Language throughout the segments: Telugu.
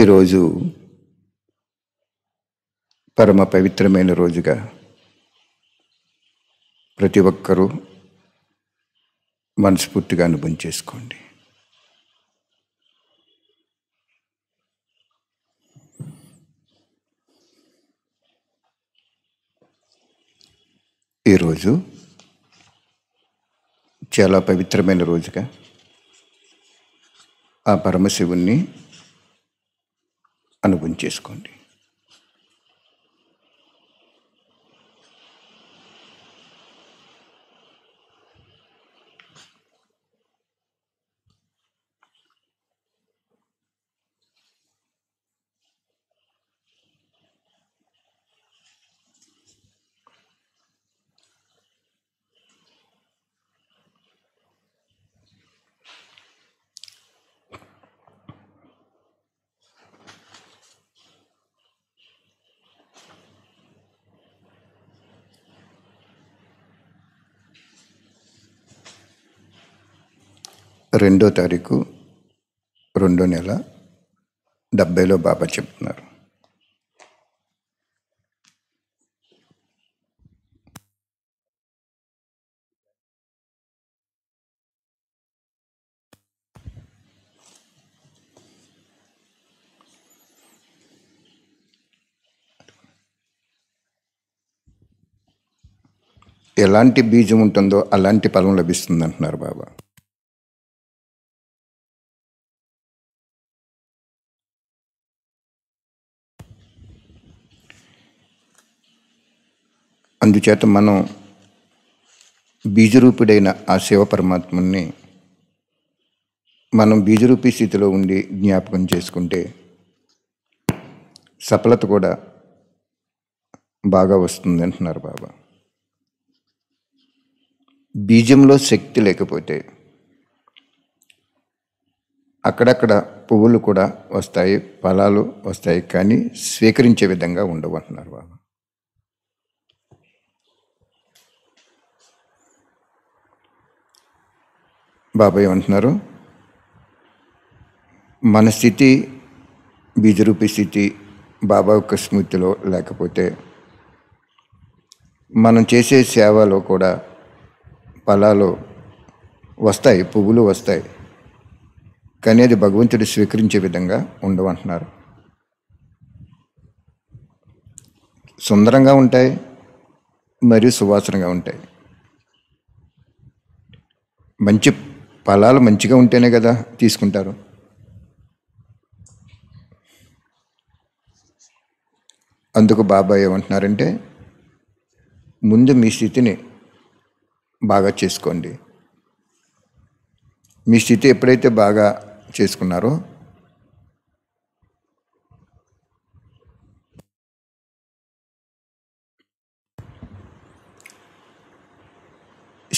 ఈరోజు పరమ పవిత్రమైన రోజుగా ప్రతి ఒక్కరూ మనస్ఫూర్తిగా అనుభవం చేసుకోండి ఈరోజు చాలా పవిత్రమైన రోజుగా ఆ పరమశివుణ్ణి అనుభవం చేసుకోండి రెండో తారీఖు రెండో నెల డెబ్బైలో బాబా చెప్తున్నారు ఎలాంటి బీజం ఉంటుందో అలాంటి ఫలం లభిస్తుంది అంటున్నారు బాబా అందుచేత మనం బీజరూపుడైన ఆ శివ పరమాత్మని మనం బీజరూపి స్థితిలో ఉండి జ్ఞాపకం చేసుకుంటే సఫలత కూడా బాగా వస్తుంది అంటున్నారు బాబా బీజంలో శక్తి లేకపోతే అక్కడక్కడ పువ్వులు కూడా వస్తాయి ఫలాలు వస్తాయి కానీ స్వీకరించే విధంగా ఉండవు అంటున్నారు బాబా బాబాయ్ ఏమంటున్నారు మన స్థితి బీజరూపి స్థితి బాబా యొక్క స్మృతిలో లేకపోతే మనం చేసే సేవలో కూడా ఫలాలు వస్తాయి పువ్వులు వస్తాయి కానీ అది భగవంతుడు స్వీకరించే విధంగా ఉండవంటున్నారు సుందరంగా ఉంటాయి మరియు సువాసనగా ఉంటాయి మంచి ఫలాలు మంచిగా ఉంటేనే కదా తీసుకుంటారు అందుకు బాబాయ్ ఏమంటున్నారంటే ముందు మీ స్థితిని బాగా చేసుకోండి మీ స్థితి ఎప్పుడైతే బాగా చేసుకున్నారో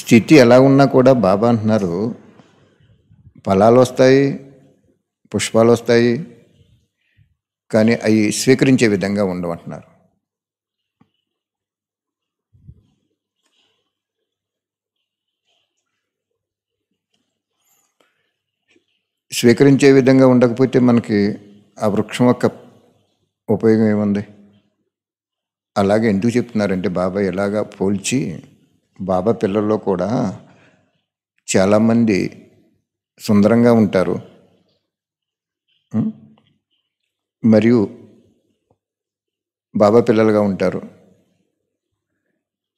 స్థితి ఎలా ఉన్నా కూడా బాబా అంటున్నారు ఫలాలు వస్తాయి పుష్పాలు వస్తాయి కానీ అవి స్వీకరించే విధంగా ఉండమంటున్నారు స్వీకరించే విధంగా ఉండకపోతే మనకి ఆ వృక్షం యొక్క ఉపయోగం ఏముంది అలాగే ఎందుకు చెప్తున్నారంటే బాబా ఎలాగా పోల్చి బాబా పిల్లల్లో కూడా చాలామంది సుందరంగా ఉంటారు మరియు బాబా పిల్లలుగా ఉంటారు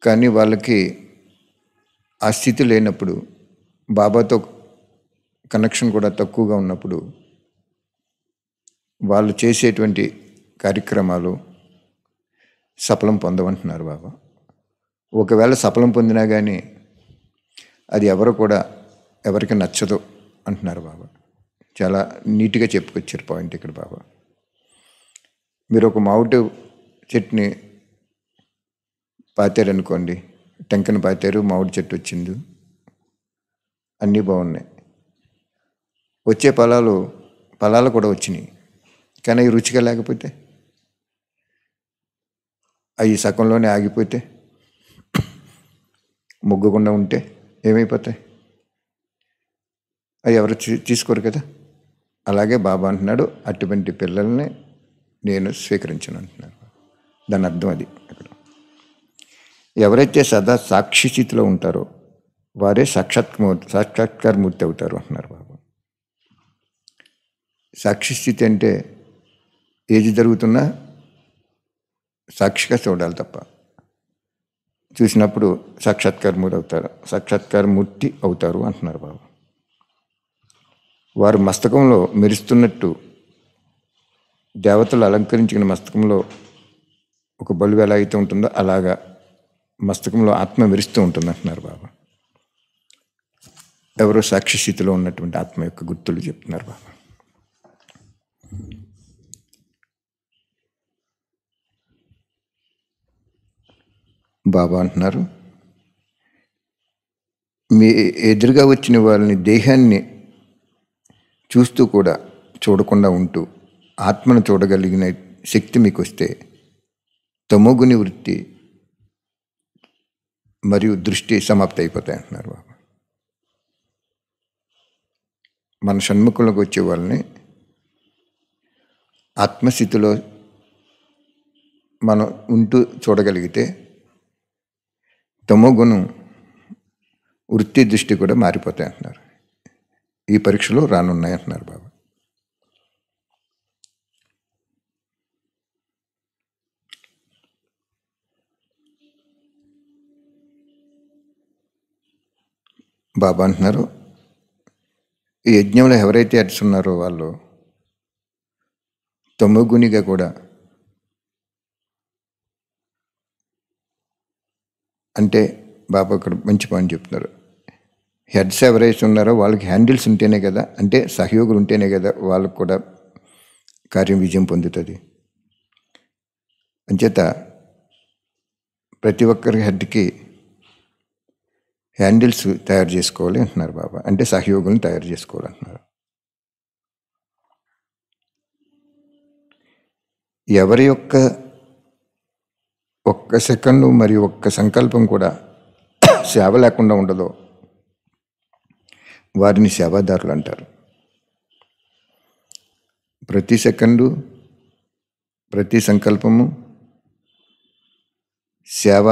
కానీ వాళ్ళకి ఆ స్థితి లేనప్పుడు బాబాతో కనెక్షన్ కూడా తక్కువగా ఉన్నప్పుడు వాళ్ళు చేసేటువంటి కార్యక్రమాలు సఫలం పొందమంటున్నారు బాబా ఒకవేళ సఫలం పొందినా కానీ అది ఎవరు కూడా ఎవరికి నచ్చదు అంటున్నారు బాబా చాలా నీట్గా చెప్పుకొచ్చారు పాయింట్ ఇక్కడ బాబా మీరు ఒక మామిడి చెట్టుని పాతారు అనుకోండి టెంకను పాతారు మామిడి చెట్టు వచ్చింది అన్నీ బాగున్నాయి వచ్చే ఫలాలు ఫలాలు కూడా వచ్చినాయి కానీ అవి రుచిగా లేకపోతే అవి సగంలోనే ఆగిపోతే ముగ్గకుండా ఉంటే ఏమైపోతాయి అవి ఎవరు తీసుకోరు కదా అలాగే బాబా అంటున్నాడు అటువంటి పిల్లల్ని నేను స్వీకరించను అంటున్నాను దాని అర్థం అది అక్కడ ఎవరైతే సదా సాక్షి స్థితిలో ఉంటారో వారే సాక్షాత్కార సాక్షాత్కారమూర్తి అవుతారు అంటున్నారు బాబు సాక్షి స్థితి అంటే ఏది జరుగుతున్నా సాక్షిగా చూడాలి తప్ప చూసినప్పుడు సాక్షాత్కారమూర్తి అవుతారు సాక్షాత్కారమూర్తి అవుతారు అంటున్నారు బాబు వారు మస్తకంలో మెరుస్తున్నట్టు దేవతలు అలంకరించిన మస్తకంలో ఒక బలువు ఎలా అయితే ఉంటుందో అలాగా మస్తకంలో ఆత్మ మెరుస్తూ ఉంటుంది అంటున్నారు బాబా ఎవరో సాక్షి స్థితిలో ఉన్నటువంటి ఆత్మ యొక్క గుర్తులు చెప్తున్నారు బాబా బాబా అంటున్నారు మీ ఎదురుగా వచ్చిన వాళ్ళని దేహాన్ని చూస్తూ కూడా చూడకుండా ఉంటూ ఆత్మను చూడగలిగిన శక్తి మీకు వస్తే తమోగుని వృత్తి మరియు దృష్టి సమాప్తి అయిపోతాయి అంటున్నారు బాబా మన షణ్ముఖంలోకి వచ్చే వాళ్ళని ఆత్మస్థితిలో మనం ఉంటూ చూడగలిగితే తమోగుణం వృత్తి దృష్టి కూడా మారిపోతాయి అంటున్నారు ఈ పరీక్షలు రానున్నాయి అంటున్నారు బాబా బాబా అంటున్నారు ఈ యజ్ఞంలో ఎవరైతే అడుచున్నారో వాళ్ళు తొమ్మిగునిగా కూడా అంటే బాబా ఇక్కడ మంచి పాయింట్ చెప్తున్నారు హెడ్స్ ఎవరైతే ఉన్నారో వాళ్ళకి హ్యాండిల్స్ ఉంటేనే కదా అంటే సహయోగులు ఉంటేనే కదా వాళ్ళకు కూడా కార్యం విజయం పొందుతుంది అంచేత ప్రతి ఒక్కరి హెడ్కి హ్యాండిల్స్ తయారు చేసుకోవాలి అంటున్నారు బాబా అంటే సహయోగులను తయారు చేసుకోవాలంటున్నారు ఎవరి యొక్క ఒక్క సెకండ్ మరియు ఒక్క సంకల్పం కూడా సేవ లేకుండా ఉండదో వారిని సేవాదారులు అంటారు ప్రతి సెకండు ప్రతి సంకల్పము సేవ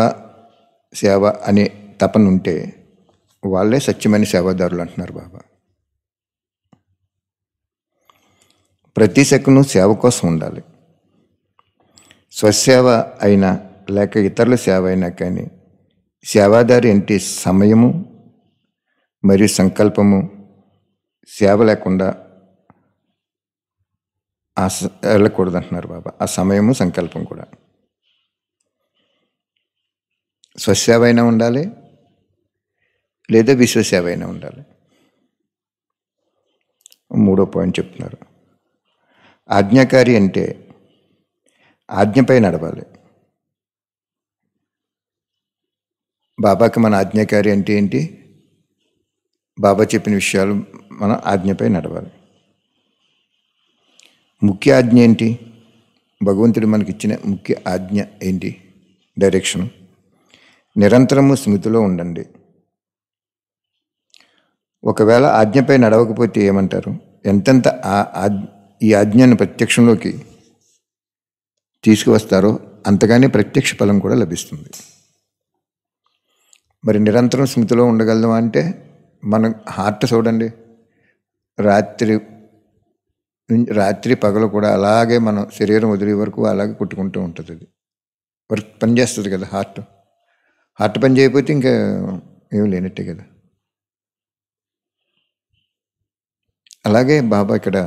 సేవ అనే తపన ఉంటే వాళ్ళే సత్యమైన సేవాదారులు అంటున్నారు బాబా ప్రతి సెకండు సేవ కోసం ఉండాలి స్వసేవ అయినా లేక ఇతరుల సేవ అయినా కానీ సేవాదారు అంటే సమయము మరియు సంకల్పము సేవ లేకుండా ఆ వెళ్ళకూడదు అంటున్నారు బాబా ఆ సమయము సంకల్పం కూడా స్వసేవ అయినా ఉండాలి లేదా విశ్వసేవ అయినా ఉండాలి మూడో పాయింట్ చెప్తున్నారు ఆజ్ఞాకారి అంటే ఆజ్ఞపై నడవాలి బాబాకి మన ఆజ్ఞాకారి అంటే ఏంటి బాబా చెప్పిన విషయాలు మనం ఆజ్ఞపై నడవాలి ముఖ్య ఆజ్ఞ ఏంటి భగవంతుడు మనకిచ్చిన ముఖ్య ఆజ్ఞ ఏంటి డైరెక్షన్ నిరంతరము స్మృతిలో ఉండండి ఒకవేళ ఆజ్ఞపై నడవకపోతే ఏమంటారు ఎంతెంత ఈ ఆజ్ఞను ప్రత్యక్షంలోకి తీసుకువస్తారో అంతగానే ప్రత్యక్ష ఫలం కూడా లభిస్తుంది మరి నిరంతరం స్మృతిలో ఉండగలమా అంటే మనం హార్ట్ చూడండి రాత్రి రాత్రి పగలు కూడా అలాగే మనం శరీరం వదిలే వరకు అలాగే కొట్టుకుంటూ ఉంటుంది అది వర్క్ పనిచేస్తుంది కదా హార్ట్ హార్ట్ పని చేయకపోతే ఇంకా ఏం లేనట్టే కదా అలాగే బాబా ఇక్కడ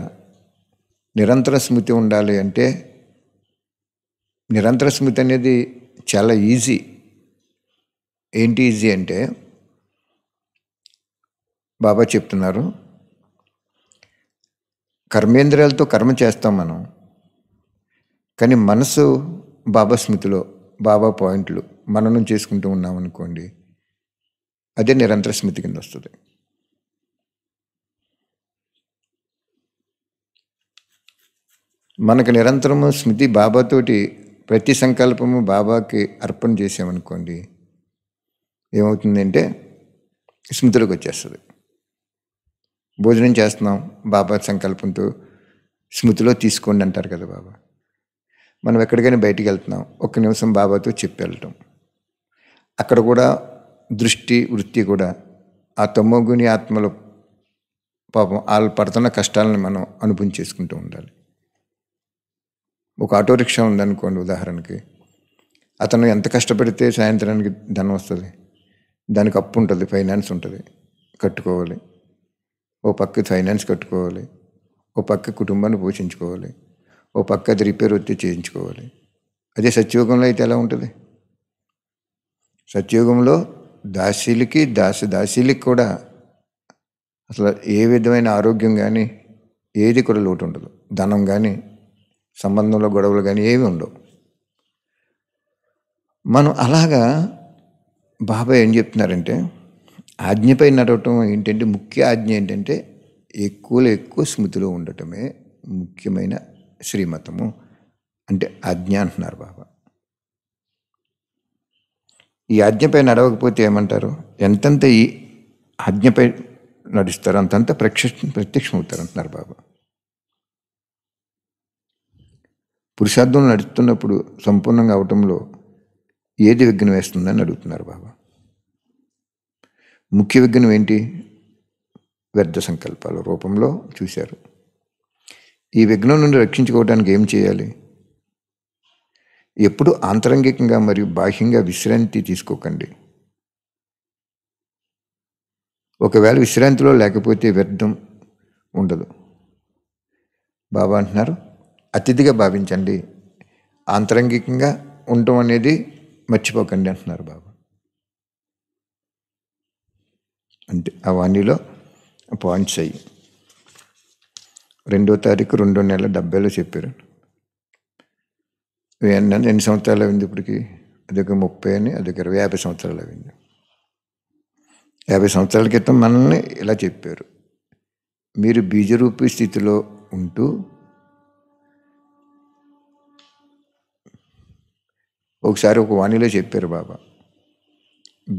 నిరంతర స్మృతి ఉండాలి అంటే నిరంతర స్మృతి అనేది చాలా ఈజీ ఏంటి ఈజీ అంటే బాబా చెప్తున్నారు కర్మేంద్రియాలతో కర్మ చేస్తాం మనం కానీ మనసు బాబా స్మృతిలో బాబా పాయింట్లు మననం చేసుకుంటూ ఉన్నాం అనుకోండి అదే నిరంతర స్మృతి కింద వస్తుంది మనకు నిరంతరము స్మృతి బాబాతోటి ప్రతి సంకల్పము బాబాకి అర్పణ చేసామనుకోండి ఏమవుతుందంటే స్మృతిలోకి వచ్చేస్తుంది భోజనం చేస్తున్నాం బాబా సంకల్పంతో స్మృతిలో తీసుకోండి అంటారు కదా బాబా మనం ఎక్కడికైనా బయటికి వెళ్తున్నాం ఒక్క నిమిషం బాబాతో చెప్పి వెళ్ళటం అక్కడ కూడా దృష్టి వృత్తి కూడా ఆ తమ్మగుని ఆత్మలో పాపం వాళ్ళు పడుతున్న కష్టాలను మనం అనుభవం చేసుకుంటూ ఉండాలి ఒక ఆటో రిక్షా ఉందనుకోండి ఉదాహరణకి అతను ఎంత కష్టపడితే సాయంత్రానికి ధనం వస్తుంది దానికి అప్పు ఉంటుంది ఫైనాన్స్ ఉంటుంది కట్టుకోవాలి ఓ పక్క ఫైనాన్స్ కట్టుకోవాలి ఓ పక్క కుటుంబాన్ని పోషించుకోవాలి ఓ పక్క అది రిపేర్ వచ్చి చేయించుకోవాలి అదే సత్యయోగంలో అయితే ఎలా ఉంటుంది సత్యయోగంలో దాసీలకి దాస దాసీలకి కూడా అసలు ఏ విధమైన ఆరోగ్యం కానీ ఏది కూడా లోటు ఉండదు ధనం కానీ సంబంధంలో గొడవలు కానీ ఏవి ఉండవు మనం అలాగా బాబాయ్ ఏం చెప్తున్నారంటే ఆజ్ఞపై నడవటం ఏంటంటే ముఖ్య ఆజ్ఞ ఏంటంటే ఎక్కువలో ఎక్కువ స్మృతిలో ఉండటమే ముఖ్యమైన శ్రీమతము అంటే ఆజ్ఞ అంటున్నారు బాబా ఈ ఆజ్ఞపై నడవకపోతే ఏమంటారు ఎంతంత ఈ ఆజ్ఞపై నడుస్తారు అంతంత ప్రత్యక్షం అవుతారు అంటున్నారు బాబా పురుషార్థం నడుస్తున్నప్పుడు సంపూర్ణంగా అవటంలో ఏది విఘ్నం వేస్తుందని అడుగుతున్నారు బాబా ముఖ్య విఘ్నం ఏంటి వ్యర్థ సంకల్పాల రూపంలో చూశారు ఈ విఘ్నం నుండి రక్షించుకోవడానికి ఏం చేయాలి ఎప్పుడు ఆంతరంగికంగా మరియు బాహ్యంగా విశ్రాంతి తీసుకోకండి ఒకవేళ విశ్రాంతిలో లేకపోతే వ్యర్థం ఉండదు బాబా అంటున్నారు అతిథిగా భావించండి ఆంతరంగికంగా ఉండటం అనేది మర్చిపోకండి అంటున్నారు బాబా అంటే ఆ వాణిలో పాయింట్స్ అయ్యి రెండో తారీఖు రెండో నెల డెబ్బైలో చెప్పారు ఎన్ని సంవత్సరాలు అయింది ఇప్పటికి అదొక ముప్పై అని అదొక ఇరవై యాభై సంవత్సరాలు అయింది యాభై సంవత్సరాల క్రితం మనల్ని ఇలా చెప్పారు మీరు బీజరూపీ స్థితిలో ఉంటూ ఒకసారి ఒక వాణిలో చెప్పారు బాబా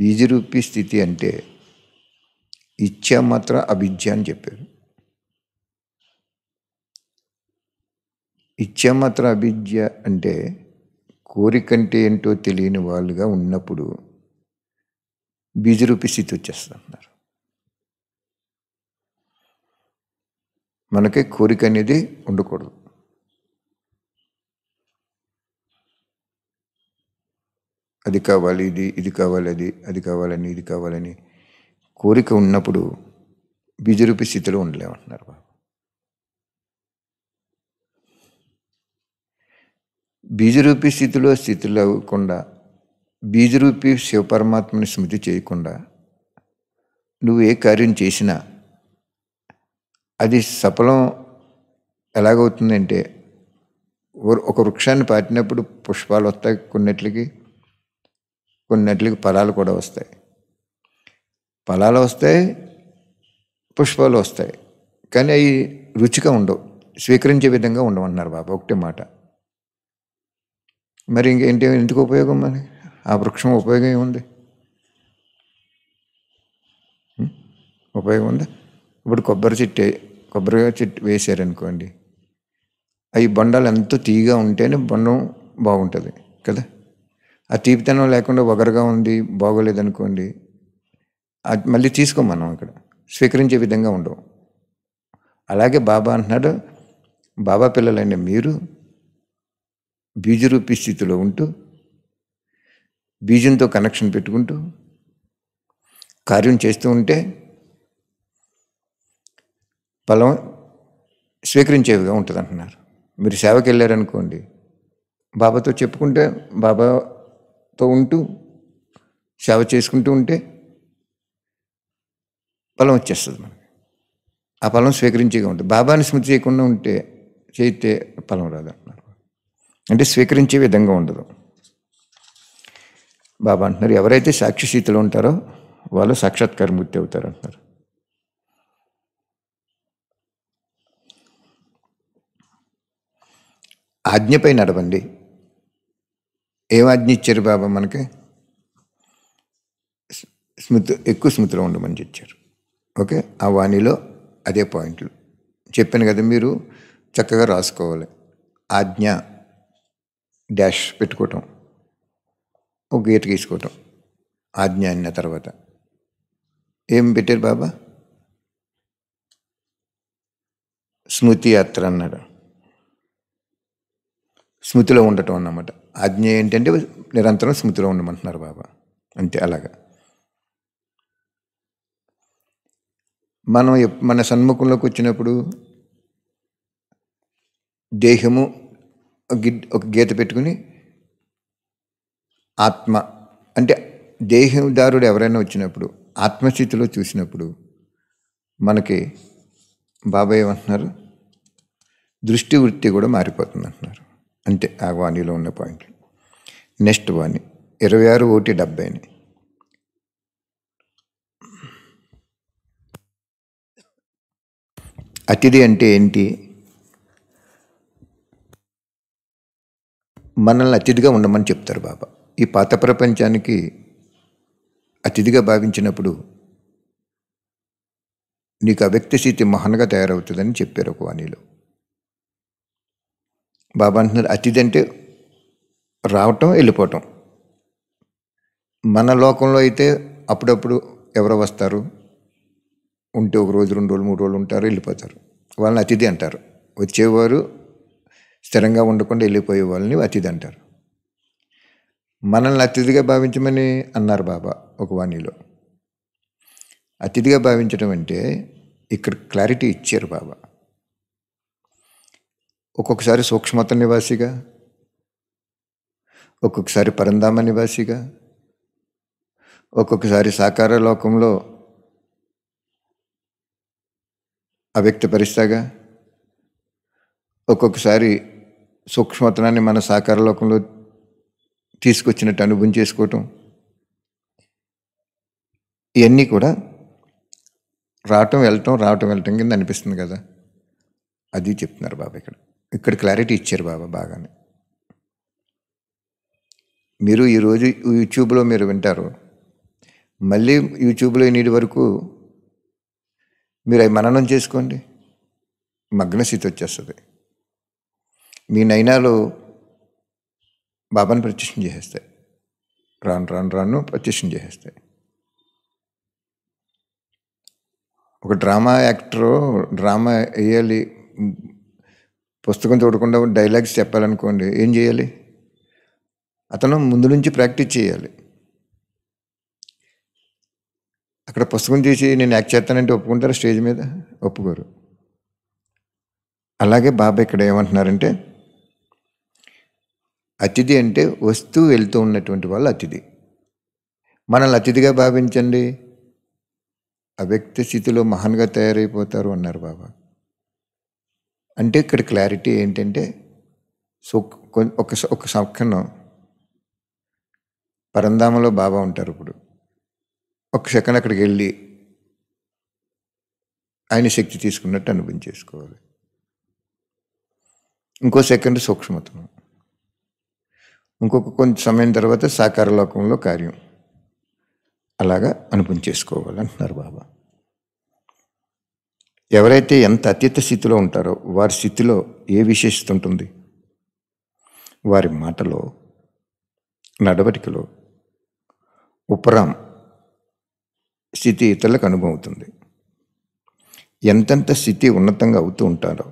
బీజరూపీ స్థితి అంటే ఇచ్చ మాత్ర అవిద్య అని చెప్పారు ఇచ్చ మాత్ర అవిద్య అంటే కోరికంటే ఏంటో తెలియని వాళ్ళుగా ఉన్నప్పుడు బీజరూపి స్థితి వచ్చేస్తున్నారు మనకి కోరిక అనేది ఉండకూడదు అది కావాలి ఇది ఇది కావాలి అది అది కావాలని ఇది కావాలని కోరిక ఉన్నప్పుడు బిజురుపి స్థితిలో ఉండలేమంటున్నారు బాబు బీజరూపి స్థితిలో స్థితి లేకుండా బీజరూపి శివపరమాత్మని స్మృతి చేయకుండా నువ్వు ఏ కార్యం చేసినా అది సఫలం ఎలాగవుతుందంటే ఒక వృక్షాన్ని పాటినప్పుడు పుష్పాలు వస్తాయి కొన్నిట్లకి కొన్నిట్లకి ఫలాలు కూడా వస్తాయి ఫలాలు వస్తాయి పుష్పాలు వస్తాయి కానీ అవి రుచిగా ఉండవు స్వీకరించే విధంగా ఉండమన్నారు బాబు ఒకటే మాట మరి ఇంకేంటి ఎందుకు ఉపయోగం మరి ఆ వృక్షం ఉపయోగం ఏముంది ఉపయోగం ఉందా ఇప్పుడు కొబ్బరి చెట్టు కొబ్బరి చెట్టు వేసారనుకోండి అవి బొండాలు ఎంతో తీగా ఉంటేనే బొండం బాగుంటుంది కదా ఆ తీపితనం లేకుండా ఒగరుగా ఉంది బాగోలేదనుకోండి మళ్ళీ తీసుకో మనం ఇక్కడ స్వీకరించే విధంగా ఉండవు అలాగే బాబా అంటున్నాడు బాబా పిల్లలైన మీరు బీజరూపి స్థితిలో ఉంటూ బీజంతో కనెక్షన్ పెట్టుకుంటూ కార్యం చేస్తూ ఉంటే ఫలం స్వీకరించేవిగా ఉంటుంది అంటున్నారు మీరు సేవకి వెళ్ళారనుకోండి బాబాతో చెప్పుకుంటే బాబాతో ఉంటూ సేవ చేసుకుంటూ ఉంటే ఫలం వచ్చేస్తుంది మనకి ఆ ఫలం స్వీకరించే ఉంటుంది బాబాని స్మృతి చేయకుండా ఉంటే చేయితే ఫలం రాదు అంటున్నారు అంటే స్వీకరించే విధంగా ఉండదు బాబా అంటున్నారు ఎవరైతే సాక్షి స్థితిలో ఉంటారో వాళ్ళు సాక్షాత్కార మూర్తి అవుతారు అంటున్నారు ఆజ్ఞపై నడవండి ఏం ఆజ్ఞ ఇచ్చారు బాబా మనకి స్మృతి ఎక్కువ స్మృతిలో ఉండమని చెప్పారు ఓకే ఆ వాణిలో అదే పాయింట్లు చెప్పాను కదా మీరు చక్కగా రాసుకోవాలి ఆజ్ఞ డాష్ పెట్టుకోవటం ఒక గీత గీసుకోవటం ఆజ్ఞ అన్న తర్వాత ఏం పెట్టారు బాబా స్మృతి యాత్ర అన్నాడు స్మృతిలో ఉండటం అన్నమాట ఆజ్ఞ ఏంటంటే నిరంతరం స్మృతిలో ఉండమంటున్నారు బాబా అంతే అలాగా మనం మన సన్ముఖంలోకి వచ్చినప్పుడు దేహము ఒక గీత పెట్టుకుని ఆత్మ అంటే దేహదారుడు ఎవరైనా వచ్చినప్పుడు ఆత్మస్థితిలో చూసినప్పుడు మనకి బాబాయ్ ఏమంటున్నారు దృష్టి వృత్తి కూడా మారిపోతుంది అంటున్నారు అంతే ఆ వాణిలో ఉన్న పాయింట్లు నెక్స్ట్ వాణి ఇరవై ఆరు ఒకటి డెబ్బైని అతిథి అంటే ఏంటి మనల్ని అతిథిగా ఉండమని చెప్తారు బాబా ఈ పాత ప్రపంచానికి అతిథిగా భావించినప్పుడు నీకు అవ్యక్తి స్థితి మహాన్గా తయారవుతుందని చెప్పారు ఒక వాణిలో బాబా అంటున్నారు అతిథి అంటే రావటం వెళ్ళిపోవటం మన లోకంలో అయితే అప్పుడప్పుడు ఎవరు వస్తారు ఉంటే ఒక రోజు రెండు రోజులు మూడు రోజులు ఉంటారు వెళ్ళిపోతారు వాళ్ళని అతిథి అంటారు వచ్చేవారు స్థిరంగా ఉండకుండా వెళ్ళిపోయే వాళ్ళని అతిథి అంటారు మనల్ని అతిథిగా భావించమని అన్నారు బాబా ఒక వాణిలో అతిథిగా భావించడం అంటే ఇక్కడ క్లారిటీ ఇచ్చారు బాబా ఒక్కొక్కసారి సూక్ష్మత నివాసిగా ఒక్కొక్కసారి పరంధామ నివాసిగా ఒక్కొక్కసారి సాకార లోకంలో అవ్యక్తపరిస్తాగా ఒక్కొక్కసారి సూక్ష్మతనాన్ని మన సాకార లోకంలో తీసుకొచ్చినట్టు అనుభవం చేసుకోవటం ఇవన్నీ కూడా రావటం వెళ్ళటం రావటం వెళ్ళటం కింద అనిపిస్తుంది కదా అది చెప్తున్నారు బాబా ఇక్కడ ఇక్కడ క్లారిటీ ఇచ్చారు బాబా బాగానే మీరు ఈరోజు యూట్యూబ్లో మీరు వింటారు మళ్ళీ యూట్యూబ్లో నేటి వరకు మీరు అవి మననం చేసుకోండి మగ్నస్థితి వచ్చేస్తుంది మీ నయనాలు బాబాను ప్రత్యక్షం చేసేస్తాయి రాను రాను రాను ప్రత్యక్షం చేసేస్తాయి ఒక డ్రామా యాక్టరు డ్రామా వేయాలి పుస్తకం చూడకుండా డైలాగ్స్ చెప్పాలనుకోండి ఏం చేయాలి అతను ముందు నుంచి ప్రాక్టీస్ చేయాలి అక్కడ పుస్తకం తీసి నేను యాక్ట్ చేస్తానంటే ఒప్పుకుంటారు స్టేజ్ మీద ఒప్పుకోరు అలాగే బాబా ఇక్కడ ఏమంటున్నారంటే అతిథి అంటే వస్తూ వెళ్తూ ఉన్నటువంటి వాళ్ళు అతిథి మనల్ని అతిథిగా భావించండి అవ్యక్త స్థితిలో మహాన్గా తయారైపోతారు అన్నారు బాబా అంటే ఇక్కడ క్లారిటీ ఏంటంటే సో ఒక ఒక సంకనం పరంధామలో బాబా ఉంటారు ఇప్పుడు ఒక సెకండ్ అక్కడికి వెళ్ళి ఆయన శక్తి తీసుకున్నట్టు చేసుకోవాలి ఇంకో సెకండ్ సూక్ష్మతం ఇంకొక కొంత సమయం తర్వాత సాకార లోకంలో కార్యం అలాగా చేసుకోవాలి అంటున్నారు బాబా ఎవరైతే ఎంత అత్యత స్థితిలో ఉంటారో వారి స్థితిలో ఏ విశేషత ఉంటుంది వారి మాటలో నడవడికలో ఉపరాం స్థితి ఇతరులకు అనుభవం అవుతుంది ఎంతెంత స్థితి ఉన్నతంగా అవుతూ ఉంటారో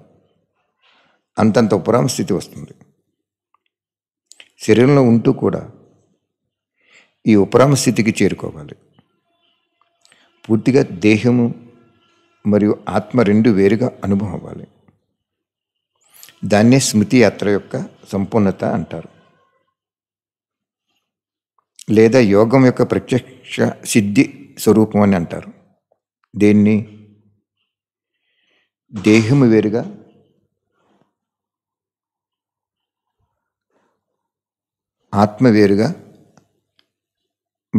అంతంత ఉపరామ స్థితి వస్తుంది శరీరంలో ఉంటూ కూడా ఈ ఉపరామ స్థితికి చేరుకోవాలి పూర్తిగా దేహము మరియు ఆత్మ రెండు వేరుగా అనుభవం అవ్వాలి దాన్నే స్మృతి యాత్ర యొక్క సంపూర్ణత అంటారు లేదా యోగం యొక్క ప్రత్యక్ష సిద్ధి స్వరూపం అని అంటారు దేన్ని దేహము వేరుగా ఆత్మ వేరుగా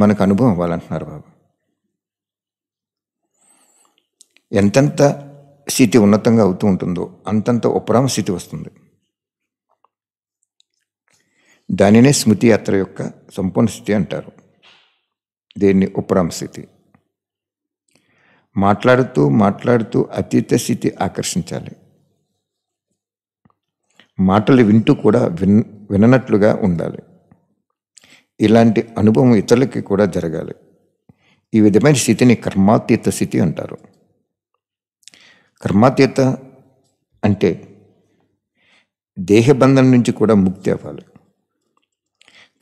మనకు అనుభవం అవ్వాలంటున్నారు బాబు ఎంతెంత స్థితి ఉన్నతంగా అవుతూ ఉంటుందో అంతంత ఉపరామ స్థితి వస్తుంది దానినే స్మృతి యాత్ర యొక్క సంపూర్ణ స్థితి అంటారు దీన్ని స్థితి మాట్లాడుతూ మాట్లాడుతూ అతీత స్థితి ఆకర్షించాలి మాటలు వింటూ కూడా విన్ విననట్లుగా ఉండాలి ఇలాంటి అనుభవం ఇతరులకి కూడా జరగాలి ఈ విధమైన స్థితిని కర్మాతీత స్థితి అంటారు కర్మాతీత అంటే దేహబంధం నుంచి కూడా ముక్తి అవ్వాలి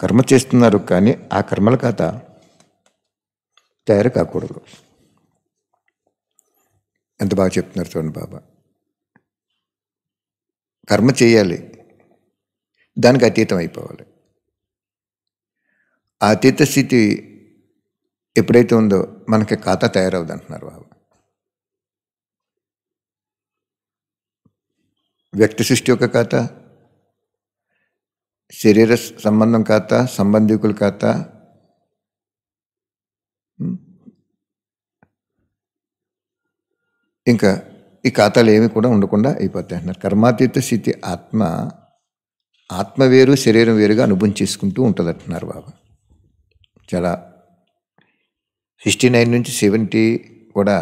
కర్మ చేస్తున్నారు కానీ ఆ కర్మల కథ తయారు కాకూడదు ఎంత బాగా చెప్తున్నారు చూడండి బాబా కర్మ చేయాలి దానికి అతీతం అయిపోవాలి ఆ అతీత స్థితి ఎప్పుడైతే ఉందో మనకి ఖాతా తయారవుద్ది అంటున్నారు బాబా వ్యక్తి సృష్టి యొక్క ఖాతా శరీర సంబంధం ఖాతా సంబంధికుల ఖాతా ఇంకా ఈ ఖాతాలు ఏమి కూడా ఉండకుండా అయిపోతాయి అంటున్నారు కర్మాతీత స్థితి ఆత్మ ఆత్మ వేరు శరీరం వేరుగా అనుభవం చేసుకుంటూ ఉంటుంది అంటున్నారు బాబా చాలా సిక్స్టీ నైన్ నుంచి సెవెంటీ కూడా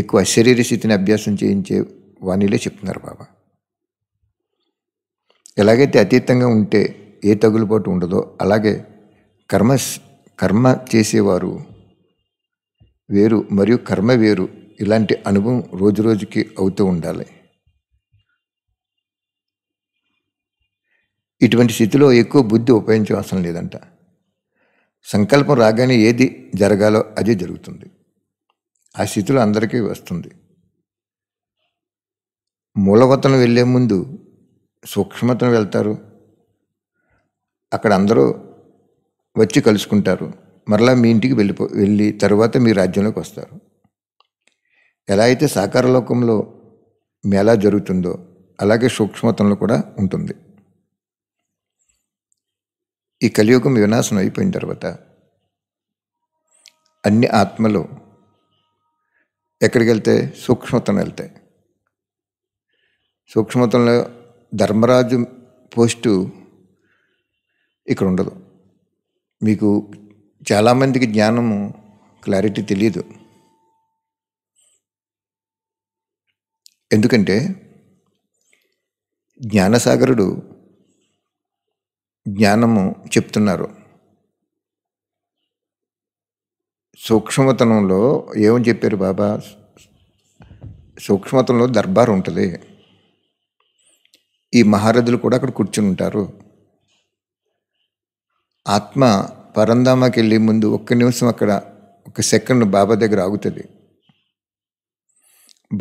ఎక్కువ శరీర స్థితిని అభ్యాసం చేయించే వాణిలే చెప్తున్నారు బాబా ఎలాగైతే అతీతంగా ఉంటే ఏ తగులుబాటు ఉండదో అలాగే కర్మ కర్మ చేసేవారు వేరు మరియు కర్మ వేరు ఇలాంటి అనుభవం రోజురోజుకి అవుతూ ఉండాలి ఇటువంటి స్థితిలో ఎక్కువ బుద్ధి ఉపయోగించవసరం లేదంట సంకల్పం రాగానే ఏది జరగాలో అదే జరుగుతుంది ఆ స్థితిలో అందరికీ వస్తుంది మూలవతనం వెళ్ళే ముందు సూక్ష్మతను వెళ్తారు అక్కడ అందరూ వచ్చి కలుసుకుంటారు మరలా మీ ఇంటికి వెళ్ళిపో వెళ్ళి తర్వాత మీ రాజ్యంలోకి వస్తారు ఎలా అయితే సాకార లోకంలో మేళా జరుగుతుందో అలాగే సూక్ష్మతంలో కూడా ఉంటుంది ఈ కలియుగం వినాశనం అయిపోయిన తర్వాత అన్ని ఆత్మలు ఎక్కడికి వెళ్తే సూక్ష్మతం వెళ్తాయి సూక్ష్మతంలో ధర్మరాజు పోస్టు ఇక్కడ ఉండదు మీకు చాలామందికి జ్ఞానము క్లారిటీ తెలియదు ఎందుకంటే జ్ఞానసాగరుడు జ్ఞానము చెప్తున్నారు సూక్ష్మతనంలో ఏమని చెప్పారు బాబా సూక్ష్మతంలో దర్బార్ ఉంటుంది ఈ మహారథులు కూడా అక్కడ కూర్చుని ఉంటారు ఆత్మ పరంధామాకి వెళ్ళే ముందు ఒక్క నిమిషం అక్కడ ఒక సెకండ్ బాబా దగ్గర ఆగుతుంది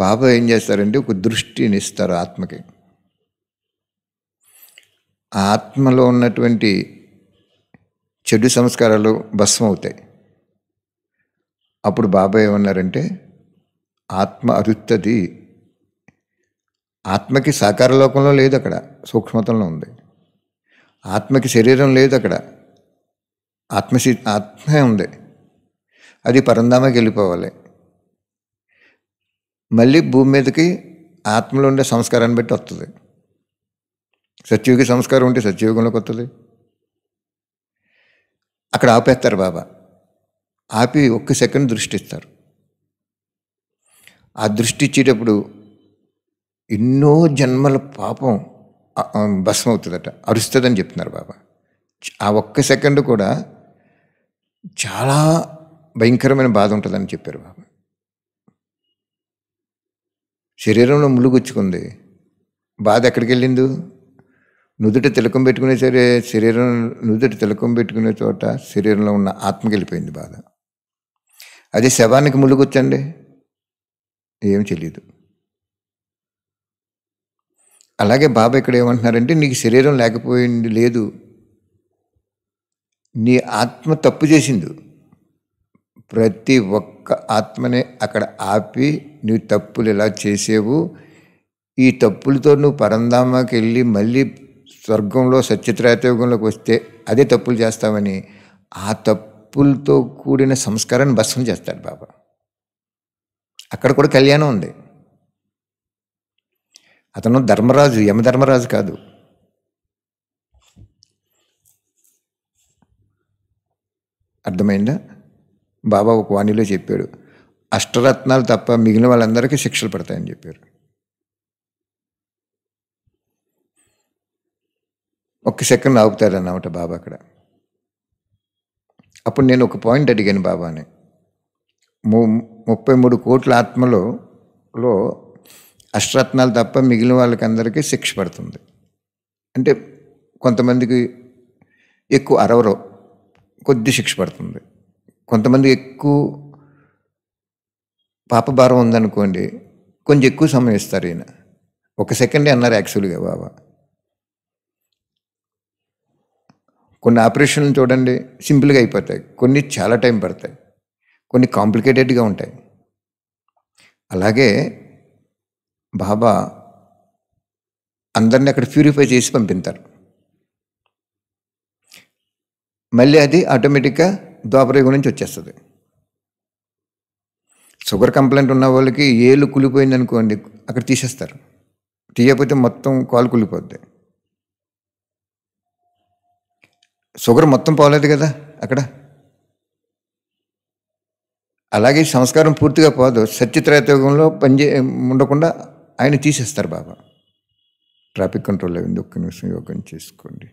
బాబా ఏం చేస్తారంటే ఒక దృష్టిని ఇస్తారు ఆత్మకి ఆత్మలో ఉన్నటువంటి చెడు సంస్కారాలు భస్మం అవుతాయి అప్పుడు బాబా ఏమన్నారంటే ఆత్మ అరుత్తది ఆత్మకి సాకార లోకంలో లేదు అక్కడ సూక్ష్మతంలో ఉంది ఆత్మకి శరీరం లేదు అక్కడ ఆత్మసి ఆత్మే ఉంది అది పరందామకి వెళ్ళిపోవాలి మళ్ళీ భూమి మీదకి ఆత్మలో ఉండే సంస్కారాన్ని బట్టి వస్తుంది సత్యుగి సంస్కారం ఉంటే సత్యయుగంలోకి వస్తుంది అక్కడ ఆపేస్తారు బాబా ఆపి ఒక్క సెకండ్ దృష్టిస్తారు ఆ దృష్టి ఇచ్చేటప్పుడు ఎన్నో జన్మల పాపం భస్మవుతుందట అరుస్తుందని చెప్తున్నారు బాబా ఆ ఒక్క సెకండ్ కూడా చాలా భయంకరమైన బాధ ఉంటుందని చెప్పారు బాబు శరీరంలో ముళ్ళుగుచ్చుకుంది బాధ ఎక్కడికి వెళ్ళిందో నుదుట తిలకం పెట్టుకునే సరే శరీరం నుదుట తిలకం పెట్టుకునే చోట శరీరంలో ఉన్న ఆత్మకి వెళ్ళిపోయింది బాధ అదే శవానికి ములుగొచ్చండి ఏం తెలియదు అలాగే బాబా ఇక్కడ ఏమంటున్నారంటే నీకు శరీరం లేకపోయింది లేదు నీ ఆత్మ తప్పు చేసింది ప్రతి ఒక్క ఆత్మనే అక్కడ ఆపి నీ తప్పులు ఇలా చేసేవు ఈ తప్పులతో నువ్వు పరంధామాకి వెళ్ళి మళ్ళీ స్వర్గంలో సత్యత్రాతయోగంలోకి వస్తే అదే తప్పులు చేస్తామని ఆ తప్పులతో కూడిన సంస్కారాన్ని భస్మం చేస్తాడు బాబా అక్కడ కూడా కళ్యాణం ఉంది అతను ధర్మరాజు యమధర్మరాజు కాదు అర్థమైందా బాబా ఒక వాణిలో చెప్పాడు అష్టరత్నాలు తప్ప మిగిలిన వాళ్ళందరికీ శిక్షలు పడతాయని చెప్పారు ఒక్క సెకండ్ ఆగుతారన్నమాట బాబా అక్కడ అప్పుడు నేను ఒక పాయింట్ అడిగాను బాబాని ము ముప్పై మూడు కోట్ల ఆత్మలో లో అష్టరత్నాలు తప్ప మిగిలిన వాళ్ళకందరికీ శిక్ష పడుతుంది అంటే కొంతమందికి ఎక్కువ అరవరో కొద్ది శిక్ష పడుతుంది కొంతమంది ఎక్కువ పాపభారం ఉందనుకోండి కొంచెం ఎక్కువ సమయం ఇస్తారు ఈయన ఒక సెకండే అన్నారు యాక్చువల్గా బాబా కొన్ని ఆపరేషన్లు చూడండి సింపుల్గా అయిపోతాయి కొన్ని చాలా టైం పడతాయి కొన్ని కాంప్లికేటెడ్గా ఉంటాయి అలాగే బాబా అందరిని అక్కడ ప్యూరిఫై చేసి పంపిస్తారు మళ్ళీ అది ఆటోమేటిక్గా ద్వాపరయుగం నుంచి వచ్చేస్తుంది షుగర్ కంప్లైంట్ ఉన్న వాళ్ళకి ఏళ్ళు కులిపోయింది అనుకోండి అక్కడ తీసేస్తారు తీయకపోతే మొత్తం కాలు కులిపోద్ది షుగర్ మొత్తం పోలేదు కదా అక్కడ అలాగే సంస్కారం పూర్తిగా పోదు సత్యత్రయతయుగంలో పనిచే ఉండకుండా ఆయన తీసేస్తారు బాబా ట్రాఫిక్ కంట్రోల్ అయింది ఒక్క నిమిషం యోగం చేసుకోండి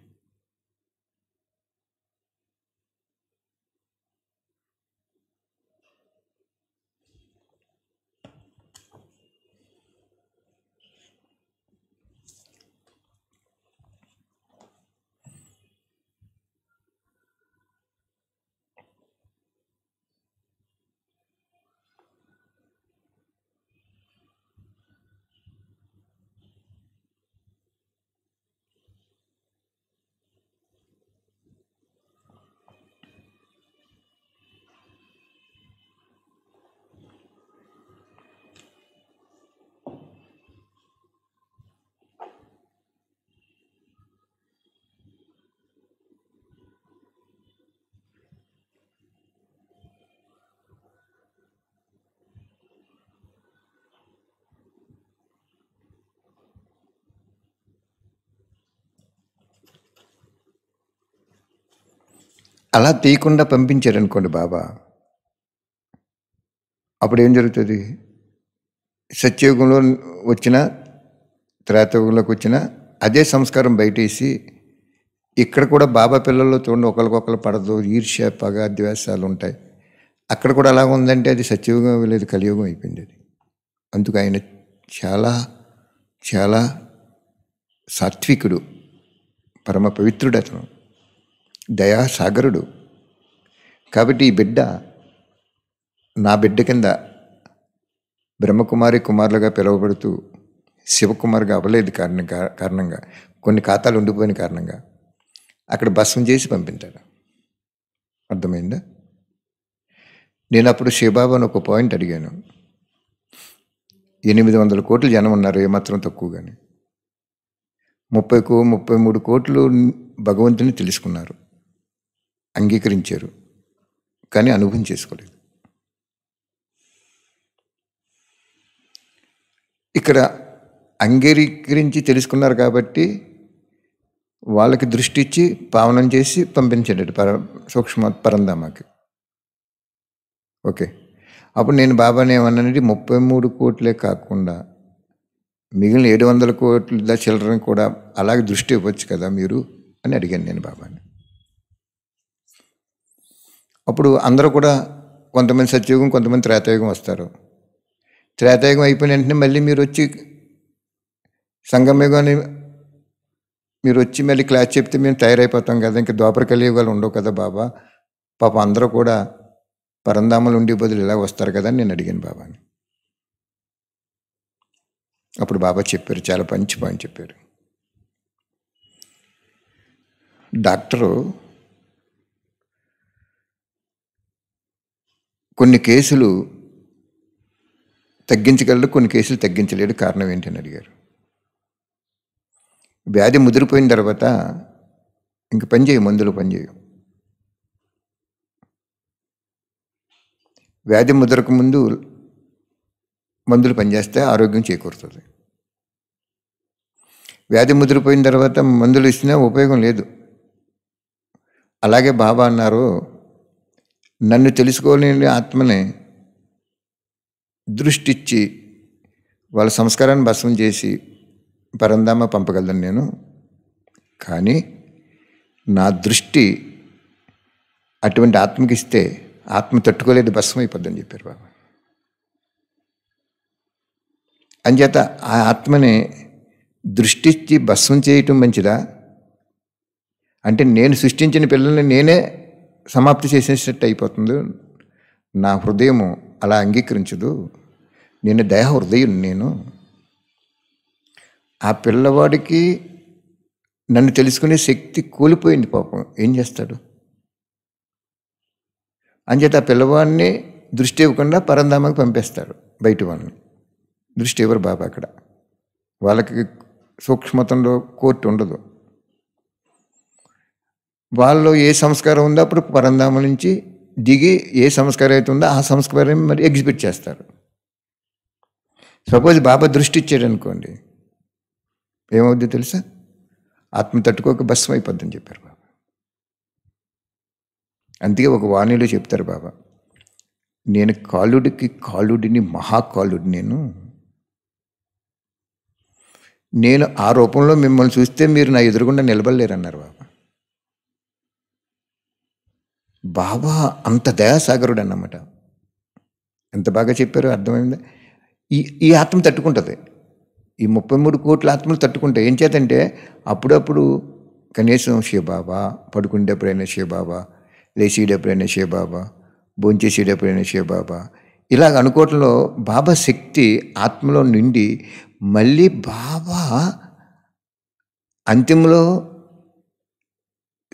అలా తీయకుండా పంపించారనుకోండి బాబా అప్పుడు ఏం జరుగుతుంది సత్యయుగంలో వచ్చిన త్రేతయుగంలోకి వచ్చిన అదే సంస్కారం బయటేసి ఇక్కడ కూడా బాబా పిల్లల్లో చూడండి ఒకరికొకరు పడదు ఈర్ష్య పగ ద్వేషాలు ఉంటాయి అక్కడ కూడా అలాగ ఉందంటే అది సత్యయుగం లేదు కలియుగం అయిపోయింది అది అందుకు ఆయన చాలా చాలా సాత్వికుడు పరమ పవిత్రుడు అతను దయాసాగరుడు కాబట్టి ఈ బిడ్డ నా బిడ్డ కింద బ్రహ్మకుమారి కుమారులుగా పిలువబడుతూ శివకుమార్గా అవ్వలేదు కారణం కారణంగా కొన్ని ఖాతాలు ఉండిపోయిన కారణంగా అక్కడ భస్మం చేసి పంపించాడు అర్థమైందా నేను అప్పుడు శివబాబు అని ఒక పాయింట్ అడిగాను ఎనిమిది వందల కోట్లు జనం ఉన్నారు ఏమాత్రం తక్కువ కానీ ముప్పై ముప్పై మూడు కోట్లు భగవంతుని తెలుసుకున్నారు అంగీకరించారు కానీ అనుభవం చేసుకోలేదు ఇక్కడ అంగీకరించి తెలుసుకున్నారు కాబట్టి వాళ్ళకి దృష్టి ఇచ్చి పావనం చేసి పంపించండి పర సూక్ష్మ పరందామాకి ఓకే అప్పుడు నేను బాబాని ఏమన్నానండి ముప్పై మూడు కోట్లే కాకుండా మిగిలిన ఏడు వందల కోట్ల చిల్లరని కూడా అలాగే దృష్టి ఇవ్వచ్చు కదా మీరు అని అడిగాను నేను బాబాని అప్పుడు అందరూ కూడా కొంతమంది సత్యయుగం కొంతమంది త్రేతయుగం వస్తారు త్రేతాయుగం అయిపోయిన వెంటనే మళ్ళీ మీరు వచ్చి సంగమయుగాన్ని మీరు వచ్చి మళ్ళీ క్లాస్ చెప్తే మేము తయారైపోతాం కదా ఇంకా ద్వాపర కలియుగాలు ఉండవు కదా బాబా పాప అందరూ కూడా పరందామలు ఉండి బదులు ఇలా వస్తారు కదా అని నేను అడిగాను బాబాని అప్పుడు బాబా చెప్పారు చాలా మంచి పాయింట్ చెప్పారు డాక్టరు కొన్ని కేసులు తగ్గించగలడు కొన్ని కేసులు తగ్గించలేడు కారణం ఏంటని అడిగారు వ్యాధి ముదిరిపోయిన తర్వాత ఇంక పనిచేయు మందులు పనిచేయు వ్యాధి ముదరకు ముందు మందులు పనిచేస్తే ఆరోగ్యం చేకూరుతుంది వ్యాధి ముదిరిపోయిన తర్వాత మందులు ఇచ్చినా ఉపయోగం లేదు అలాగే బాబా అన్నారు నన్ను తెలుసుకోలేని ఆత్మని దృష్టిచ్చి వాళ్ళ సంస్కారాన్ని భస్మం చేసి పరందామ పంపగలను నేను కానీ నా దృష్టి అటువంటి ఆత్మకి ఇస్తే ఆత్మ తట్టుకోలేదు భస్మం అయిపోద్దని చెప్పారు బాబా అంచేత ఆ ఆత్మని దృష్టిచ్చి భస్మం చేయటం మంచిదా అంటే నేను సృష్టించిన పిల్లల్ని నేనే సమాప్తి చేసేటట్టు అయిపోతుంది నా హృదయము అలా అంగీకరించదు నేను దేహ హృదయం నేను ఆ పిల్లవాడికి నన్ను తెలుసుకునే శక్తి కూలిపోయింది పాపం ఏం చేస్తాడు అంచేత ఆ పిల్లవాడిని దృష్టి ఇవ్వకుండా పరంధామకు పంపేస్తాడు బయట వాళ్ళని దృష్టి ఇవ్వరు బాబా అక్కడ వాళ్ళకి సూక్ష్మతంలో కోర్టు ఉండదు వాళ్ళు ఏ సంస్కారం ఉందో అప్పుడు పరంధామ నుంచి దిగి ఏ సంస్కారం అయితే ఉందో ఆ సంస్కారం మరి ఎగ్జిబిట్ చేస్తారు సపోజ్ బాబా దృష్టి ఇచ్చాడు అనుకోండి ఏమవుద్ది తెలుసా ఆత్మ తట్టుకోక భస్మం అయిపోద్దని చెప్పారు బాబా అందుకే ఒక వాణిలో చెప్తారు బాబా నేను కాలుడికి కాలుడిని మహాకాలుడి నేను నేను ఆ రూపంలో మిమ్మల్ని చూస్తే మీరు నా ఎదురుగుండా నిలబడలేరన్నారు బాబా బాబా అంత దయాసాగరుడు అన్నమాట ఎంత బాగా చెప్పారో అర్థమైంది ఈ ఈ ఆత్మ తట్టుకుంటుంది ఈ ముప్పై మూడు కోట్ల ఆత్మలు తట్టుకుంటాయి ఏం చేతంటే అప్పుడప్పుడు కనీసం శివబాబా పడుకునేటప్పుడైనా శివబాబా లేచేటప్పుడైనా శివబాబా భోంచేసేటప్పుడైనా శివబాబా ఇలాగ అనుకోవటంలో బాబా శక్తి ఆత్మలో నిండి మళ్ళీ బాబా అంతిమలో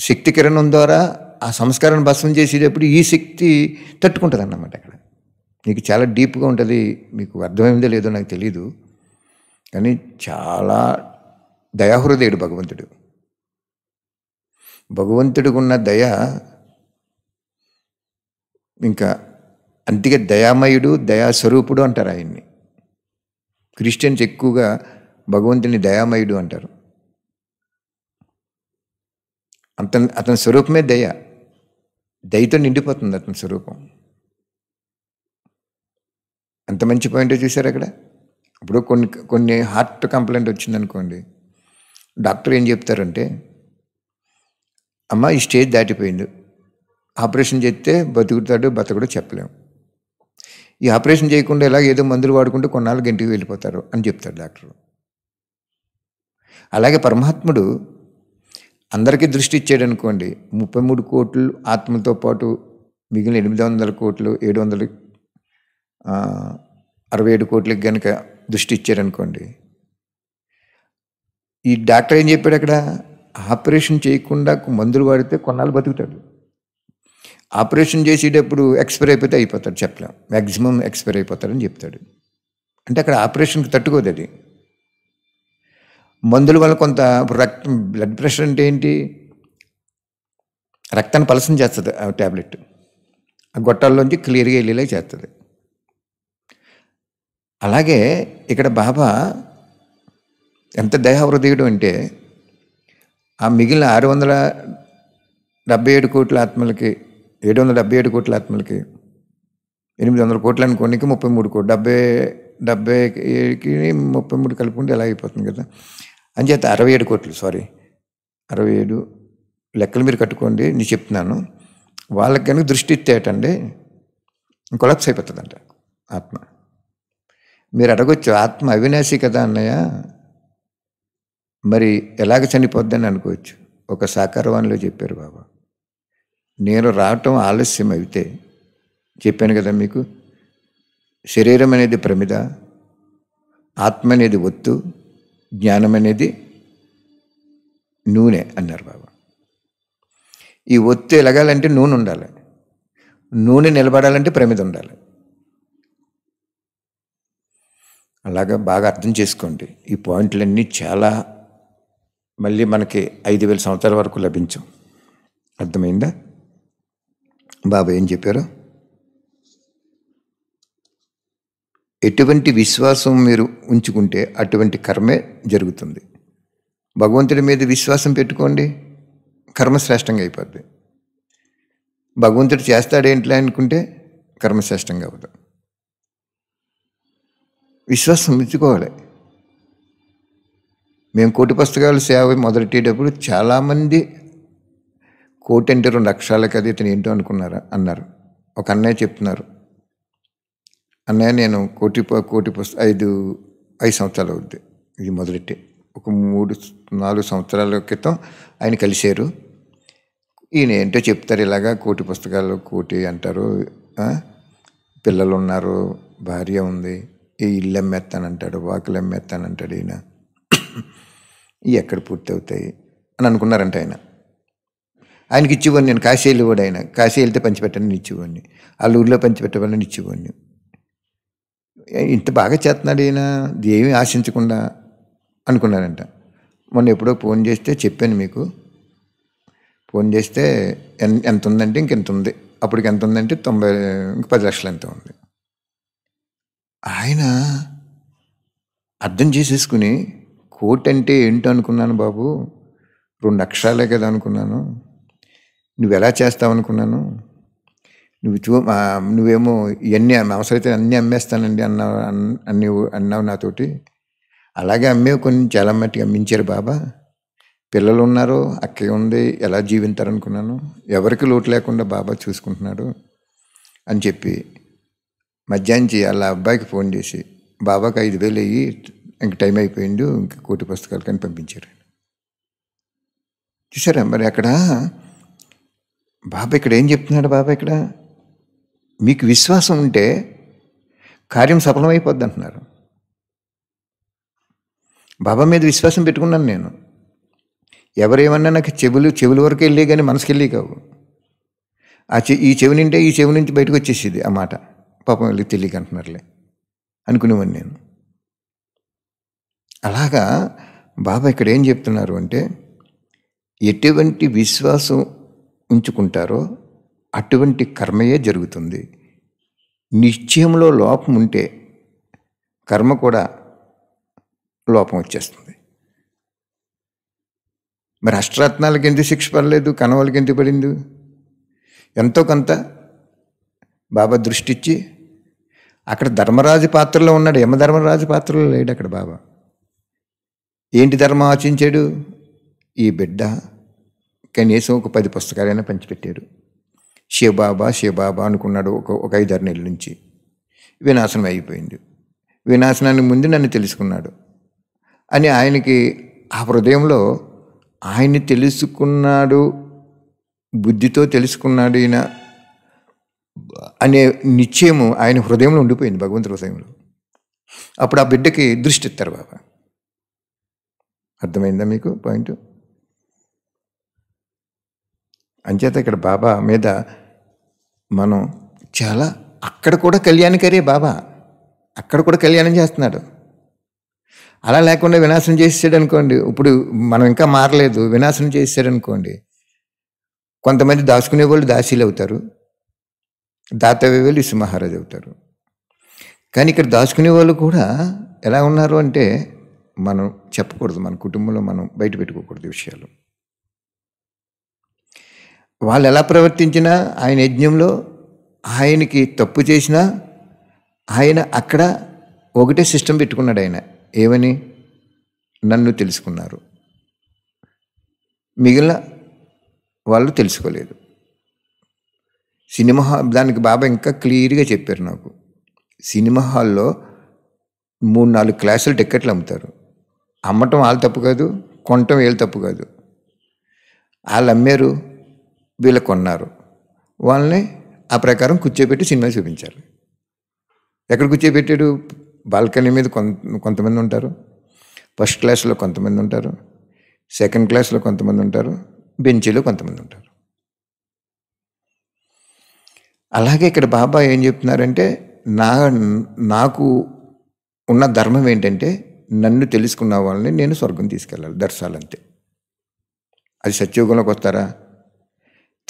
శక్తికిరణం ద్వారా ఆ సంస్కారం భస్మం చేసేటప్పుడు ఈ శక్తి తట్టుకుంటుంది అన్నమాట అక్కడ నీకు చాలా డీప్గా ఉంటుంది మీకు అర్థమైందో లేదో నాకు తెలీదు కానీ చాలా దయాహృదయుడు భగవంతుడు భగవంతుడికున్న దయ ఇంకా అందుకే దయామయుడు దయాస్వరూపుడు అంటారు ఆయన్ని క్రిస్టియన్స్ ఎక్కువగా భగవంతుని దయామయుడు అంటారు అతను అతని స్వరూపమే దయ దయతో నిండిపోతుంది అతని స్వరూపం అంత మంచి పాయింట్ చూశారు అక్కడ ఇప్పుడు కొన్ని కొన్ని హార్ట్ కంప్లైంట్ వచ్చిందనుకోండి డాక్టర్ ఏం చెప్తారంటే అమ్మ ఈ స్టేజ్ దాటిపోయింది ఆపరేషన్ చేస్తే బతుకుతాడు బతకడు చెప్పలేము ఈ ఆపరేషన్ చేయకుండా ఇలా ఏదో మందులు వాడుకుంటూ కొన్నాళ్ళు ఇంటికి వెళ్ళిపోతారు అని చెప్తాడు డాక్టర్ అలాగే పరమాత్ముడు అందరికీ దృష్టి ఇచ్చాడు అనుకోండి ముప్పై మూడు కోట్లు ఆత్మతో పాటు మిగిలిన ఎనిమిది వందల కోట్లు ఏడు వందలు అరవై ఏడు కోట్లకి కనుక దృష్టి ఇచ్చారనుకోండి ఈ డాక్టర్ ఏం చెప్పాడు అక్కడ ఆపరేషన్ చేయకుండా మందులు వాడితే కొన్నాళ్ళు బతుకుతాడు ఆపరేషన్ చేసేటప్పుడు ఎక్స్పైర్ అయిపోతే అయిపోతాడు చెప్పలేం మ్యాక్సిమం ఎక్స్పైర్ అయిపోతాడని చెప్తాడు అంటే అక్కడ ఆపరేషన్కి తట్టుకోదు అది మందుల వల్ల కొంత రక్త బ్లడ్ ప్రెషర్ అంటే ఏంటి రక్తాన్ని పలసం చేస్తుంది ఆ ట్యాబ్లెట్ ఆ గొట్టాల్లోంచి క్లియర్గా వెళ్ళేలా చేస్తుంది అలాగే ఇక్కడ బాబా ఎంత దేహవృదయుడు అంటే ఆ మిగిలిన ఆరు వందల డెబ్బై ఏడు కోట్ల ఆత్మలకి ఏడు వందల డెబ్బై ఏడు కోట్ల ఆత్మలకి ఎనిమిది వందల కోట్ల అనుకోనికి ముప్పై మూడు కోట్లు డెబ్బై ఏడుకి ముప్పై మూడు కలుపుకుంటే ఎలా అయిపోతుంది కదా అంచేత అరవై ఏడు కోట్లు సారీ అరవై ఏడు లెక్కలు మీరు కట్టుకోండి నేను చెప్తున్నాను వాళ్ళకి కనుక దృష్టి ఇచ్చేటండి కొలాప్స్ అయిపోతుందంట ఆత్మ మీరు అడగొచ్చు ఆత్మ అవినాశి కదా అన్నయ్య మరి ఎలాగ చనిపోద్దని అనుకోవచ్చు ఒక సాకారవాణిలో చెప్పారు బాబా నేను రావటం ఆలస్యం అయితే చెప్పాను కదా మీకు శరీరం అనేది ప్రమిద ఆత్మ అనేది ఒత్తు జ్ఞానం అనేది నూనె అన్నారు బాబా ఈ ఒత్తి ఎలగాలంటే నూనె ఉండాలి నూనె నిలబడాలంటే ప్రమిద ఉండాలి అలాగా బాగా అర్థం చేసుకోండి ఈ పాయింట్లన్నీ చాలా మళ్ళీ మనకి ఐదు వేల సంవత్సరాల వరకు లభించం అర్థమైందా బాబా ఏం చెప్పారు ఎటువంటి విశ్వాసం మీరు ఉంచుకుంటే అటువంటి కర్మే జరుగుతుంది భగవంతుడి మీద విశ్వాసం పెట్టుకోండి కర్మశ్రేష్టంగా అయిపోద్ది భగవంతుడు చేస్తాడేంటిలా అనుకుంటే కర్మశ్రేష్టంగా అవ్వదు విశ్వాసం ఉంచుకోవాలి మేము కోటి పుస్తకాలు సేవ మొదలెట్టేటప్పుడు చాలామంది కోటి అంటే రెండు లక్షలకి అది ఇతను ఏంటో అనుకున్నారా అన్నారు ఒక అన్నయ్య చెప్తున్నారు అన్నయ్య నేను కోటి కోటి పుస్త ఐదు ఐదు సంవత్సరాలు అవుద్ది ఇది మొదలెట్టి ఒక మూడు నాలుగు సంవత్సరాల క్రితం ఆయన కలిశారు ఈయన ఏంటో చెప్తారు ఇలాగా కోటి పుస్తకాలు కోటి అంటారు పిల్లలు ఉన్నారు భార్య ఉంది ఈ ఇల్లు అమ్మేస్తానంటాడు వాకిలు అమ్మేస్తానంటాడు ఈయన ఇవి ఎక్కడ పూర్తి అవుతాయి అని అనుకున్నారంట ఆయన ఆయనకి ఇచ్చేవాడిని నేను కాశీ వెళ్ళి కూడా ఆయన కాశీ వెళ్తే పంచిపెట్టండి ఇచ్చేవాడిని వాళ్ళ ఊళ్ళో పంచిపెట్టవాలని ఇచ్చేవాడిని ఇంత బాగా చేస్తున్నాడు ఈయన ఏమీ ఆశించకుండా అనుకున్నారంట మొన్న ఎప్పుడో ఫోన్ చేస్తే చెప్పాను మీకు ఫోన్ చేస్తే ఎంత ఉందంటే ఇంకెంత ఉంది అప్పటికి ఎంత ఉందంటే తొంభై ఇంక పది లక్షలు ఎంత ఉంది ఆయన అర్థం చేసేసుకుని కోట్ అంటే ఏంటో అనుకున్నాను బాబు రెండు అక్షరాలే కదా అనుకున్నాను నువ్వు ఎలా చేస్తావు అనుకున్నాను నువ్వు చూ నువ్వేమో ఇవన్నీ అవసరమైతే అన్నీ అమ్మేస్తానండి అన్న అన్ని అన్నావు నాతోటి అలాగే అమ్మే కొన్ని చాలా మట్టిగా అమ్మించారు బాబా పిల్లలు ఉన్నారు అక్కే ఉంది ఎలా జీవించారనుకున్నాను ఎవరికి లోటు లేకుండా బాబా చూసుకుంటున్నాడు అని చెప్పి మధ్యాహ్నం వాళ్ళ అబ్బాయికి ఫోన్ చేసి బాబాకి ఐదు వేలు అయ్యి ఇంక టైం అయిపోయిండు ఇంక కోటి పుస్తకాలు కానీ పంపించారు చూసారా మరి అక్కడ బాబా ఇక్కడ ఏం చెప్తున్నాడు బాబా ఇక్కడ మీకు విశ్వాసం ఉంటే కార్యం సఫలమైపోద్ది అంటున్నారు బాబా మీద విశ్వాసం పెట్టుకున్నాను నేను ఎవరేమన్నా నాకు చెవులు చెవుల వరకు వెళ్ళే కానీ మనసుకు వెళ్ళే కావు ఆ చె ఈ చెవి నింటే ఈ చెవి నుంచి బయటకు వచ్చేసేది ఆ మాట పాపం వెళ్ళి తెలియక అంటున్నారులే అనుకునేవాడిని నేను అలాగా బాబా ఇక్కడ ఏం చెప్తున్నారు అంటే ఎటువంటి విశ్వాసం ఉంచుకుంటారో అటువంటి కర్మయే జరుగుతుంది నిశ్చయంలో లోపం ఉంటే కర్మ కూడా లోపం వచ్చేస్తుంది మరి అష్టరత్నాలకి ఎందుకు శిక్ష పడలేదు కనవలకి ఎందుకు పడింది ఎంతో కొంత బాబా దృష్టిచ్చి అక్కడ ధర్మరాజు పాత్రలో ఉన్నాడు యమధర్మరాజు పాత్రలో లేడు అక్కడ బాబా ఏంటి ధర్మం ఆచించాడు ఈ బిడ్డ కనీసం ఒక పది పుస్తకాలైనా పంచిపెట్టాడు శివబాబా శివబాబా అనుకున్నాడు ఒక ఒక ఐదారు నెలల నుంచి వినాశనం అయిపోయింది వినాశనానికి ముందు నన్ను తెలుసుకున్నాడు అని ఆయనకి ఆ హృదయంలో ఆయన్ని తెలుసుకున్నాడు బుద్ధితో తెలుసుకున్నాడు ఈయన అనే నిశ్చయము ఆయన హృదయంలో ఉండిపోయింది భగవంతు హృదయంలో అప్పుడు ఆ బిడ్డకి దృష్టి ఇస్తారు బాబా అర్థమైందా మీకు పాయింట్ అంచేత ఇక్కడ బాబా మీద మనం చాలా అక్కడ కూడా కళ్యాణకారే బాబా అక్కడ కూడా కళ్యాణం చేస్తున్నాడు అలా లేకుండా వినాశనం చేసాడు అనుకోండి ఇప్పుడు మనం ఇంకా మారలేదు వినాశనం చేసాడు అనుకోండి కొంతమంది దాచుకునే వాళ్ళు దాసీలు అవుతారు దాతవేవులు ఇసుమహారాజు అవుతారు కానీ ఇక్కడ దాచుకునే వాళ్ళు కూడా ఎలా ఉన్నారు అంటే మనం చెప్పకూడదు మన కుటుంబంలో మనం బయట పెట్టుకోకూడదు విషయాలు వాళ్ళు ఎలా ప్రవర్తించినా ఆయన యజ్ఞంలో ఆయనకి తప్పు చేసినా ఆయన అక్కడ ఒకటే సిస్టమ్ పెట్టుకున్నాడు ఆయన ఏమని నన్ను తెలుసుకున్నారు మిగిలిన వాళ్ళు తెలుసుకోలేదు సినిమా హాల్ దానికి బాబా ఇంకా క్లియర్గా చెప్పారు నాకు సినిమా హాల్లో మూడు నాలుగు క్లాసులు టిక్కెట్లు అమ్ముతారు అమ్మటం వాళ్ళు తప్పు కాదు కొనటం వీళ్ళు తప్పు కాదు వాళ్ళు అమ్మారు వీళ్ళు కొన్నారు వాళ్ళని ఆ ప్రకారం కూర్చోబెట్టి సినిమా చూపించారు ఎక్కడ కూర్చోబెట్టాడు బాల్కనీ మీద కొంత కొంతమంది ఉంటారు ఫస్ట్ క్లాస్లో కొంతమంది ఉంటారు సెకండ్ క్లాస్లో కొంతమంది ఉంటారు బెంచీలో కొంతమంది ఉంటారు అలాగే ఇక్కడ బాబా ఏం చెప్తున్నారంటే నా నాకు ఉన్న ధర్మం ఏంటంటే నన్ను తెలుసుకున్న వాళ్ళని నేను స్వర్గం తీసుకెళ్ళాలి దర్శాలంతే అది సత్యోగంలోకి వస్తారా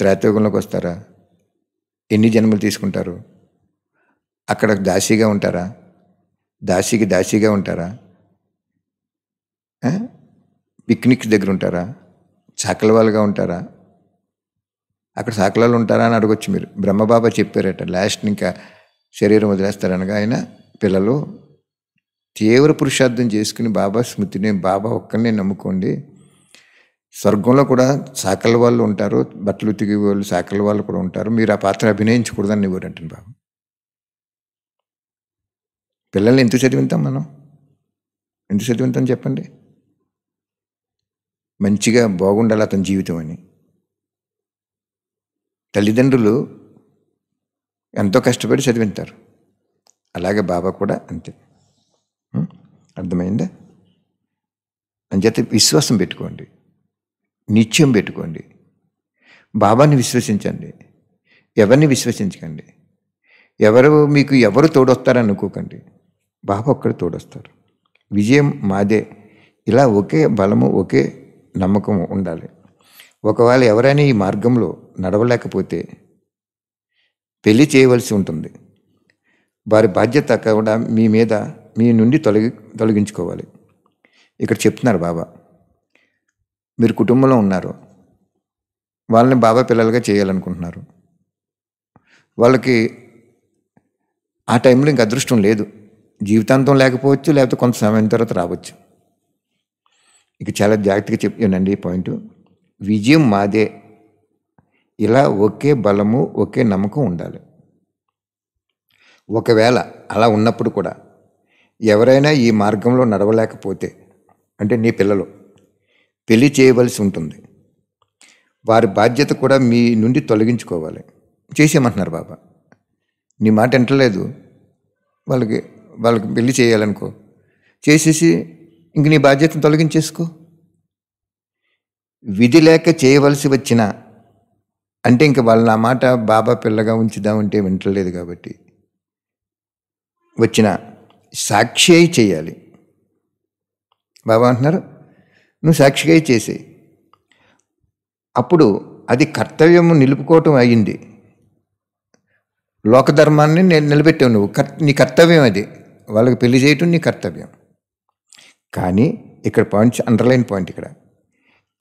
త్రేతయుగంలోకి వస్తారా ఎన్ని జన్మలు తీసుకుంటారు అక్కడ దాసీగా ఉంటారా దాసీకి దాసీగా ఉంటారా పిక్నిక్ దగ్గర ఉంటారా చాకలవాళ్ళుగా ఉంటారా అక్కడ సాకలాలు ఉంటారా అని అడగొచ్చు మీరు బ్రహ్మబాబా చెప్పారట లాస్ట్ ఇంకా శరీరం వదిలేస్తారనగా ఆయన పిల్లలు తీవ్ర పురుషార్థం చేసుకుని బాబా స్మృతిని బాబా ఒక్కరిని నమ్ముకోండి స్వర్గంలో కూడా శాఖల వాళ్ళు ఉంటారు బట్టలు ఉతికి వాళ్ళు శాఖల వాళ్ళు కూడా ఉంటారు మీరు ఆ పాత్ర అభినయించకూడదని నేను అంటాను బాబు పిల్లల్ని ఎంత చదివింతాం మనం ఎంత చదివింతాం చెప్పండి మంచిగా బాగుండాలి అతని జీవితం అని తల్లిదండ్రులు ఎంతో కష్టపడి చదివింటారు అలాగే బాబా కూడా అంతే అర్థమైందా అంచేత విశ్వాసం పెట్టుకోండి నిత్యం పెట్టుకోండి బాబాని విశ్వసించండి ఎవరిని విశ్వసించకండి ఎవరు మీకు ఎవరు తోడొస్తారని అనుకోకండి బాబా ఒక్కడు తోడొస్తారు విజయం మాదే ఇలా ఒకే బలము ఒకే నమ్మకము ఉండాలి ఒకవేళ ఎవరైనా ఈ మార్గంలో నడవలేకపోతే పెళ్లి చేయవలసి ఉంటుంది వారి బాధ్యత కూడా మీ మీద మీ నుండి తొలగి తొలగించుకోవాలి ఇక్కడ చెప్తున్నారు బాబా మీరు కుటుంబంలో ఉన్నారు వాళ్ళని బాబా పిల్లలుగా చేయాలనుకుంటున్నారు వాళ్ళకి ఆ టైంలో ఇంక అదృష్టం లేదు జీవితాంతం లేకపోవచ్చు లేకపోతే కొంత సమయం తర్వాత రావచ్చు ఇక చాలా జాగ్రత్తగా చెప్పానండి ఈ పాయింట్ విజయం మాదే ఇలా ఒకే బలము ఒకే నమ్మకం ఉండాలి ఒకవేళ అలా ఉన్నప్పుడు కూడా ఎవరైనా ఈ మార్గంలో నడవలేకపోతే అంటే నీ పిల్లలు పెళ్లి చేయవలసి ఉంటుంది వారి బాధ్యత కూడా మీ నుండి తొలగించుకోవాలి చేసేయమంటున్నారు బాబా నీ మాట వింటలేదు వాళ్ళకి వాళ్ళకి పెళ్లి చేయాలనుకో చేసేసి ఇంక నీ బాధ్యతను తొలగించేసుకో విధి లేక చేయవలసి వచ్చిన అంటే ఇంక వాళ్ళు నా మాట బాబా పిల్లగా ఉంచుదామంటే వింటలేదు కాబట్టి వచ్చిన సాక్షి చేయాలి బాబా అంటున్నారు నువ్వు సాక్షిగా చేసే అప్పుడు అది కర్తవ్యము నిలుపుకోవటం అయింది లోకధర్మాన్ని నిలబెట్టావు నువ్వు నీ కర్తవ్యం అది వాళ్ళకి పెళ్లి చేయటం నీ కర్తవ్యం కానీ ఇక్కడ పాయింట్ అండర్లైన్ పాయింట్ ఇక్కడ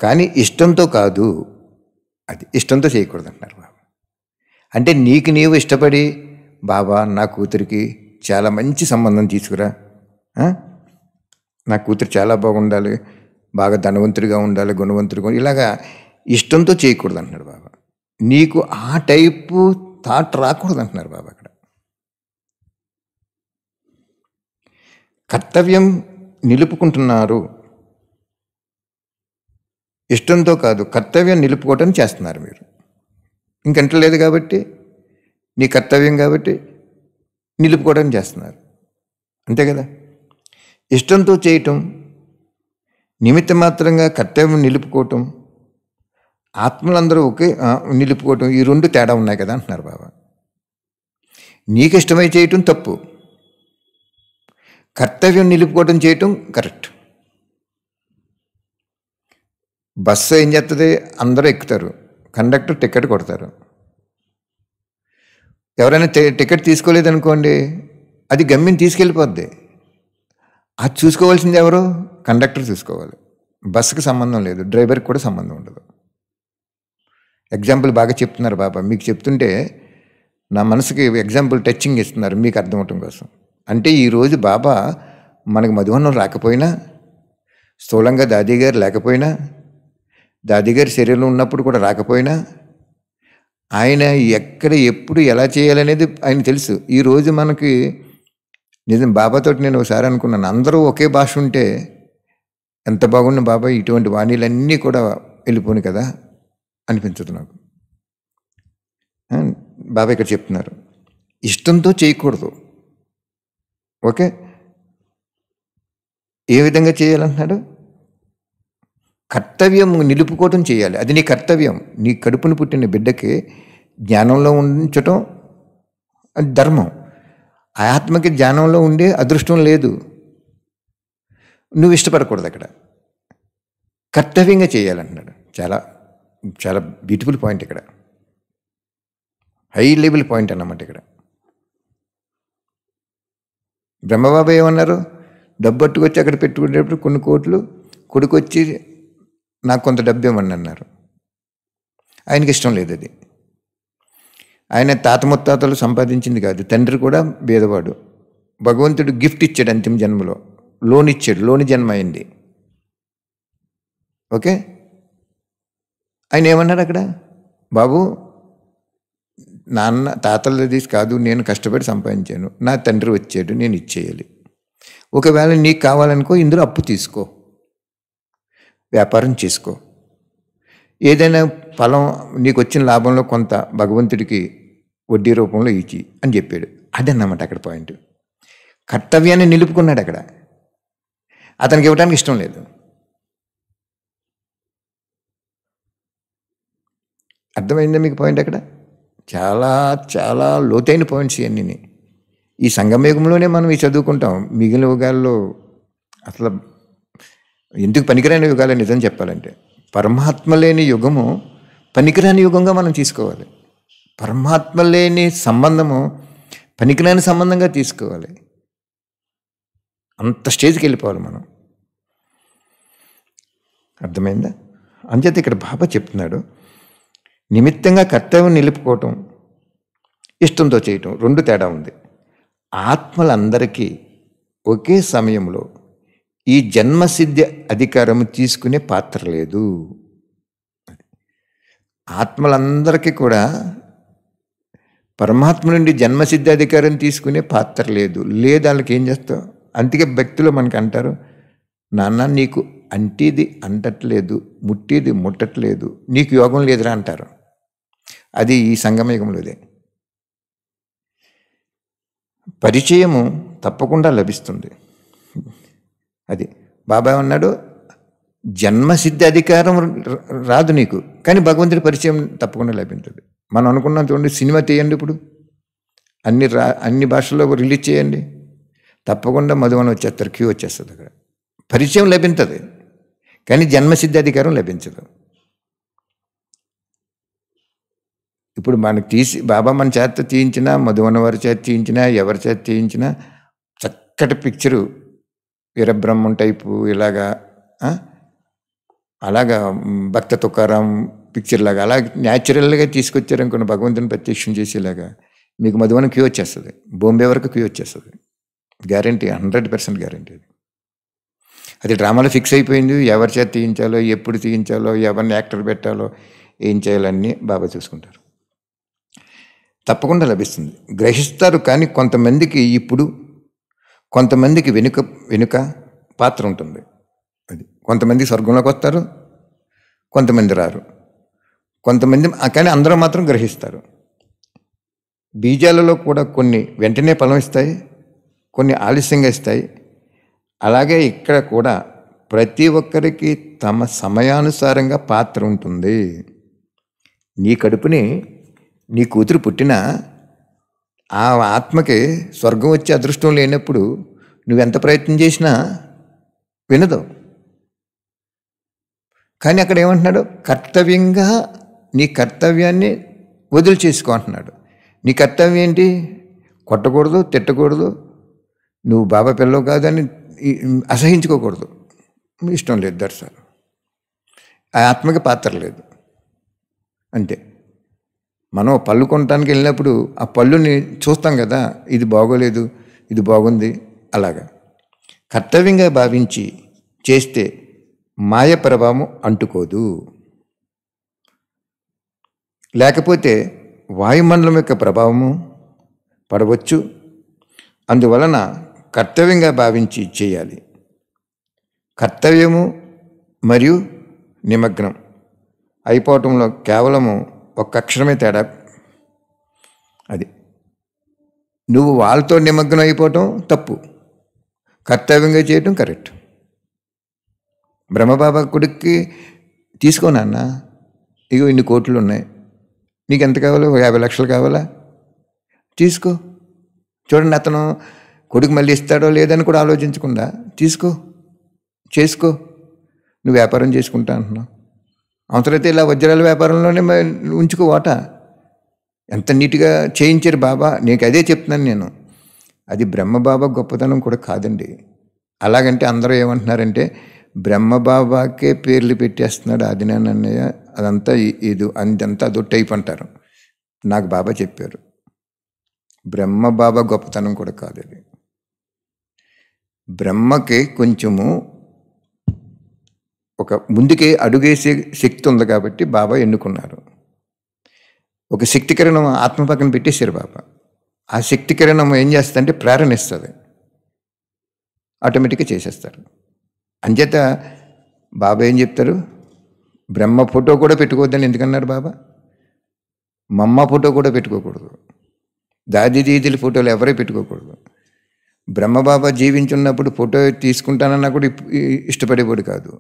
కానీ ఇష్టంతో కాదు అది ఇష్టంతో చేయకూడదు అంటున్నారు బాబా అంటే నీకు నీవు ఇష్టపడి బాబా నా కూతురికి చాలా మంచి సంబంధం తీసుకురా నా కూతురు చాలా బాగుండాలి బాగా ధనవంతుడిగా ఉండాలి గుణవంతుడిగా ఇలాగా ఇష్టంతో చేయకూడదు అంటున్నాడు బాబా నీకు ఆ టైపు థాట్ రాకూడదు అంటున్నారు బాబా అక్కడ కర్తవ్యం నిలుపుకుంటున్నారు ఇష్టంతో కాదు కర్తవ్యం నిలుపుకోవటం చేస్తున్నారు మీరు లేదు కాబట్టి నీ కర్తవ్యం కాబట్టి నిలుపుకోవడం చేస్తున్నారు అంతే కదా ఇష్టంతో చేయటం నిమిత్త మాత్రంగా కర్తవ్యం నిలుపుకోవటం ఆత్మలందరూ ఒకే నిలుపుకోవటం ఈ రెండు తేడా ఉన్నాయి కదా అంటున్నారు బాబా నీకు ఇష్టమై చేయటం తప్పు కర్తవ్యం నిలుపుకోవటం చేయటం కరెక్ట్ బస్సు ఏం చేస్తుంది అందరూ ఎక్కుతారు కండక్టర్ టికెట్ కొడతారు ఎవరైనా టికెట్ తీసుకోలేదనుకోండి అది గమ్యం తీసుకెళ్ళిపోద్ది అది చూసుకోవాల్సింది ఎవరు కండక్టర్ చూసుకోవాలి బస్సుకి సంబంధం లేదు డ్రైవర్కి కూడా సంబంధం ఉండదు ఎగ్జాంపుల్ బాగా చెప్తున్నారు బాబా మీకు చెప్తుంటే నా మనసుకి ఎగ్జాంపుల్ టచ్చింగ్ ఇస్తున్నారు మీకు అర్థం అవటం కోసం అంటే ఈరోజు బాబా మనకు మధువనం రాకపోయినా స్థూలంగా దాదీగారు గారు లేకపోయినా దాదీగారి గారి శరీరంలో ఉన్నప్పుడు కూడా రాకపోయినా ఆయన ఎక్కడ ఎప్పుడు ఎలా చేయాలనేది ఆయన తెలుసు ఈరోజు మనకి నిజం బాబాతోటి నేను ఒకసారి అనుకున్నాను అందరూ ఒకే భాష ఉంటే ఎంత బాగున్న బాబాయ్ ఇటువంటి వాణీలన్నీ కూడా వెళ్ళిపోను కదా అనిపించదు నాకు బాబాయ్ ఇక్కడ చెప్తున్నారు ఇష్టంతో చేయకూడదు ఓకే ఏ విధంగా చేయాలంటున్నాడు కర్తవ్యం నిలుపుకోవటం చేయాలి అది నీ కర్తవ్యం నీ కడుపును పుట్టిన బిడ్డకి జ్ఞానంలో ఉంచటం ధర్మం ఆత్మకి జ్ఞానంలో ఉండే అదృష్టం లేదు నువ్వు ఇష్టపడకూడదు అక్కడ కర్తవ్యంగా చేయాలంటున్నాడు చాలా చాలా బ్యూటిఫుల్ పాయింట్ ఇక్కడ హై లెవెల్ పాయింట్ అన్నమాట ఇక్కడ బ్రహ్మబాబు ఏమన్నారు డబ్బు పట్టుకొచ్చి అక్కడ పెట్టుకునేటప్పుడు కొన్ని కోట్లు కొడుకు వచ్చి నాకు కొంత డబ్బు ఇవ్వండి అన్నారు ఆయనకి ఇష్టం లేదు అది ఆయన తాత ముత్తాతలు సంపాదించింది కాదు తండ్రి కూడా భేదవాడు భగవంతుడు గిఫ్ట్ ఇచ్చాడు అంతిమ జన్మలో లోన్ ఇచ్చాడు లోని జన్మ అయింది ఓకే ఆయన ఏమన్నాడు అక్కడ బాబు నాన్న తాతలది కాదు నేను కష్టపడి సంపాదించాను నా తండ్రి వచ్చాడు నేను ఇచ్చేయాలి ఒకవేళ నీకు కావాలనుకో ఇందులో అప్పు తీసుకో వ్యాపారం చేసుకో ఏదైనా ఫలం నీకు వచ్చిన లాభంలో కొంత భగవంతుడికి వడ్డీ రూపంలో ఇచ్చి అని చెప్పాడు అదన్నమాట అక్కడ పాయింట్ కర్తవ్యాన్ని నిలుపుకున్నాడు అక్కడ అతనికి ఇవ్వడానికి ఇష్టం లేదు అర్థమైందా మీకు పాయింట్ అక్కడ చాలా చాలా లోతైన పాయింట్స్ ఇవన్నీ ఈ సంగమేగంలోనే మనం ఇవి చదువుకుంటాం మిగిలిన యుగాల్లో అసలు ఎందుకు పనికిరాని యుగాలు నిజం చెప్పాలంటే పరమాత్మ లేని యుగము పనికిరాని యుగంగా మనం తీసుకోవాలి పరమాత్మ లేని సంబంధము పనికిరాని సంబంధంగా తీసుకోవాలి అంత స్టేజ్కి వెళ్ళిపోవాలి మనం అర్థమైందా అంచేత ఇక్కడ బాబా చెప్తున్నాడు నిమిత్తంగా కర్తవ్యం నిలుపుకోవటం ఇష్టంతో చేయటం రెండు తేడా ఉంది ఆత్మలందరికీ ఒకే సమయంలో ఈ జన్మసిద్ధి అధికారము తీసుకునే పాత్ర లేదు ఆత్మలందరికీ కూడా పరమాత్మ నుండి జన్మసిద్ధి అధికారం తీసుకునే పాత్ర లేదు లేదు వాళ్ళకి ఏం చేస్తావు అందుకే భక్తులు మనకు అంటారు నాన్న నీకు అంటేది అంటట్లేదు ముట్టేది ముట్టట్లేదు నీకు యోగం లేదురా అంటారు అది ఈ సంగమయుగంలోదే పరిచయము తప్పకుండా లభిస్తుంది అది బాబాయ్ ఉన్నాడు జన్మసిద్ధి అధికారం రాదు నీకు కానీ భగవంతుడి పరిచయం తప్పకుండా లభించదు మనం అనుకున్నాం చూడండి సినిమా తీయండి ఇప్పుడు అన్ని రా అన్ని భాషల్లో రిలీజ్ చేయండి తప్పకుండా మధువన వచ్చేస్తారు క్యూ వచ్చేస్తుంది అక్కడ పరిచయం లభించదు కానీ జన్మసిద్ధి అధికారం లభించదు ఇప్పుడు మనకు తీసి బాబా మన చేత తీయించినా మధువన వారి చేత తీయించినా ఎవరి చేత తీయించినా చక్కటి పిక్చరు వీరబ్రహ్మం టైపు ఇలాగా అలాగా భక్త తుకారం పిక్చర్ లాగా అలా న్యాచురల్గా తీసుకొచ్చారు అనుకున్న భగవంతుని ప్రత్యక్షం చేసేలాగా మీకు మధువన క్యూ వచ్చేస్తుంది బొంబే వరకు క్యూ వచ్చేస్తుంది గ్యారంటీ హండ్రెడ్ పర్సెంట్ గ్యారంటీ అది అది డ్రామాలో ఫిక్స్ అయిపోయింది ఎవరి చేత తీయించాలో ఎప్పుడు తీయించాలో ఎవరిని యాక్టర్ పెట్టాలో ఏం చేయాలన్నీ బాబా చూసుకుంటారు తప్పకుండా లభిస్తుంది గ్రహిస్తారు కానీ కొంతమందికి ఇప్పుడు కొంతమందికి వెనుక వెనుక పాత్ర ఉంటుంది అది కొంతమంది స్వర్గంలోకి వస్తారు కొంతమంది రారు కొంతమంది కానీ అందరూ మాత్రం గ్రహిస్తారు బీజాలలో కూడా కొన్ని వెంటనే ఫలం ఇస్తాయి కొన్ని ఆలస్యంగా ఇస్తాయి అలాగే ఇక్కడ కూడా ప్రతి ఒక్కరికి తమ సమయానుసారంగా పాత్ర ఉంటుంది నీ కడుపుని నీ కూతురు పుట్టిన ఆ ఆత్మకి స్వర్గం వచ్చే అదృష్టం లేనప్పుడు నువ్వెంత ప్రయత్నం చేసినా వినదు కానీ అక్కడ ఏమంటున్నాడు కర్తవ్యంగా నీ కర్తవ్యాన్ని వదిలి చేసుకో అంటున్నాడు నీ కర్తవ్యం ఏంటి కొట్టకూడదు తిట్టకూడదు నువ్వు బాబా పిల్లవు కాదని అసహించుకోకూడదు మీ ఇష్టం లేదు దర్శనం ఆ ఆత్మక పాత్ర లేదు అంతే మనం పళ్ళు కొనటానికి వెళ్ళినప్పుడు ఆ పళ్ళుని చూస్తాం కదా ఇది బాగోలేదు ఇది బాగుంది అలాగా కర్తవ్యంగా భావించి చేస్తే మాయ ప్రభావం అంటుకోదు లేకపోతే వాయుమండలం యొక్క ప్రభావము పడవచ్చు అందువలన కర్తవ్యంగా భావించి చేయాలి కర్తవ్యము మరియు నిమగ్నం అయిపోవటంలో కేవలము ఒక్క అక్షరమే తేడా అది నువ్వు వాళ్ళతో నిమగ్నం అయిపోవటం తప్పు కర్తవ్యంగా చేయటం కరెక్ట్ బ్రహ్మబాబా కొడుక్కి తీసుకోనాన్న ఇగో ఇన్ని కోట్లు ఉన్నాయి నీకు ఎంత కావాలో యాభై లక్షలు కావాలా తీసుకో చూడండి అతను కొడుకు మళ్ళీ ఇస్తాడో లేదని కూడా ఆలోచించకుండా తీసుకో చేసుకో నువ్వు వ్యాపారం చేసుకుంటా అంటున్నావు అవసరమైతే ఇలా వజ్రాల వ్యాపారంలోనే ఉంచుకో వాట ఎంత నీట్గా చేయించారు బాబా నీకు అదే చెప్తున్నాను నేను అది బ్రహ్మబాబా గొప్పతనం కూడా కాదండి అలాగంటే అందరూ ఏమంటున్నారంటే బ్రహ్మబాబాకే పేర్లు పెట్టేస్తున్నాడు ఆదినాన్ అన్నయ్య అదంతా ఇది అంతంతా అదో టైప్ అంటారు నాకు బాబా చెప్పారు బ్రహ్మబాబా గొప్పతనం కూడా కాదు అది బ్రహ్మకి కొంచెము ఒక ముందుకే అడుగేసే శక్తి ఉంది కాబట్టి బాబా ఎన్నుకున్నారు ఒక శక్తి కిరణం ఆత్మ పక్కన పెట్టేశారు బాబా ఆ శక్తి కిరణం ఏం చేస్తుందంటే ప్రేరణిస్తుంది ఆటోమేటిక్గా చేసేస్తారు అంచేత బాబా ఏం చెప్తారు బ్రహ్మ ఫోటో కూడా పెట్టుకోవద్దని ఎందుకన్నారు బాబా మమ్మ ఫోటో కూడా పెట్టుకోకూడదు దాది దీదీల ఫోటోలు ఎవరే పెట్టుకోకూడదు బ్రహ్మబాబా జీవించున్నప్పుడు ఫోటో తీసుకుంటానన్నా కూడా ఇష్టపడేవాడు కాదు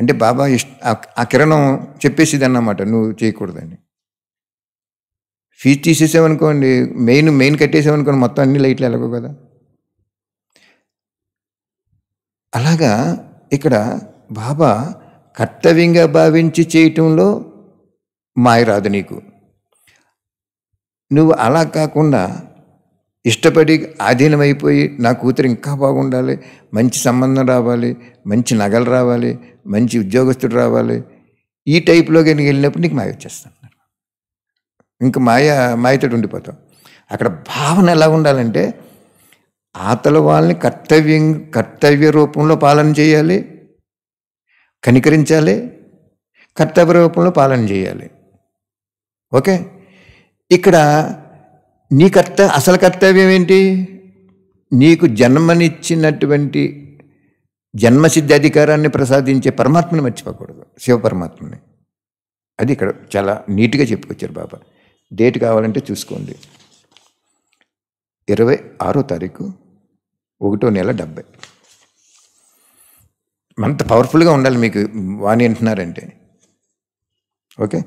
అంటే బాబా ఇష్ట ఆ కిరణం చెప్పేసిది అన్నమాట నువ్వు చేయకూడదని ఫీజ్ తీసేసామనుకోండి మెయిన్ మెయిన్ కట్టేసామనుకోండి మొత్తం అన్ని లైట్లు ఎలాగో కదా అలాగా ఇక్కడ బాబా కర్తవ్యంగా భావించి చేయటంలో మాయరాదు నీకు నువ్వు అలా కాకుండా ఇష్టపడి ఆధీనమైపోయి నా కూతురు ఇంకా బాగుండాలి మంచి సంబంధం రావాలి మంచి నగలు రావాలి మంచి ఉద్యోగస్తుడు రావాలి ఈ టైప్లో కానీ వెళ్ళినప్పుడు నీకు మాయ వచ్చేస్తాను ఇంకా మాయ మాయతో ఉండిపోతాం అక్కడ భావన ఎలా ఉండాలంటే ఆతల వాళ్ళని కర్తవ్యం కర్తవ్య రూపంలో పాలన చేయాలి కనికరించాలి కర్తవ్య రూపంలో పాలన చేయాలి ఓకే ఇక్కడ నీ కర్త అసలు కర్తవ్యం ఏంటి నీకు జన్మనిచ్చినటువంటి జన్మసిద్ధి అధికారాన్ని ప్రసాదించే పరమాత్మని మర్చిపోకూడదు శివపరమాత్మని అది ఇక్కడ చాలా నీట్గా చెప్పుకొచ్చారు బాబా డేట్ కావాలంటే చూసుకోండి ఇరవై ఆరో తారీఖు ఒకటో నెల డెబ్బై అంత పవర్ఫుల్గా ఉండాలి మీకు వాణి అంటున్నారంటే ఓకే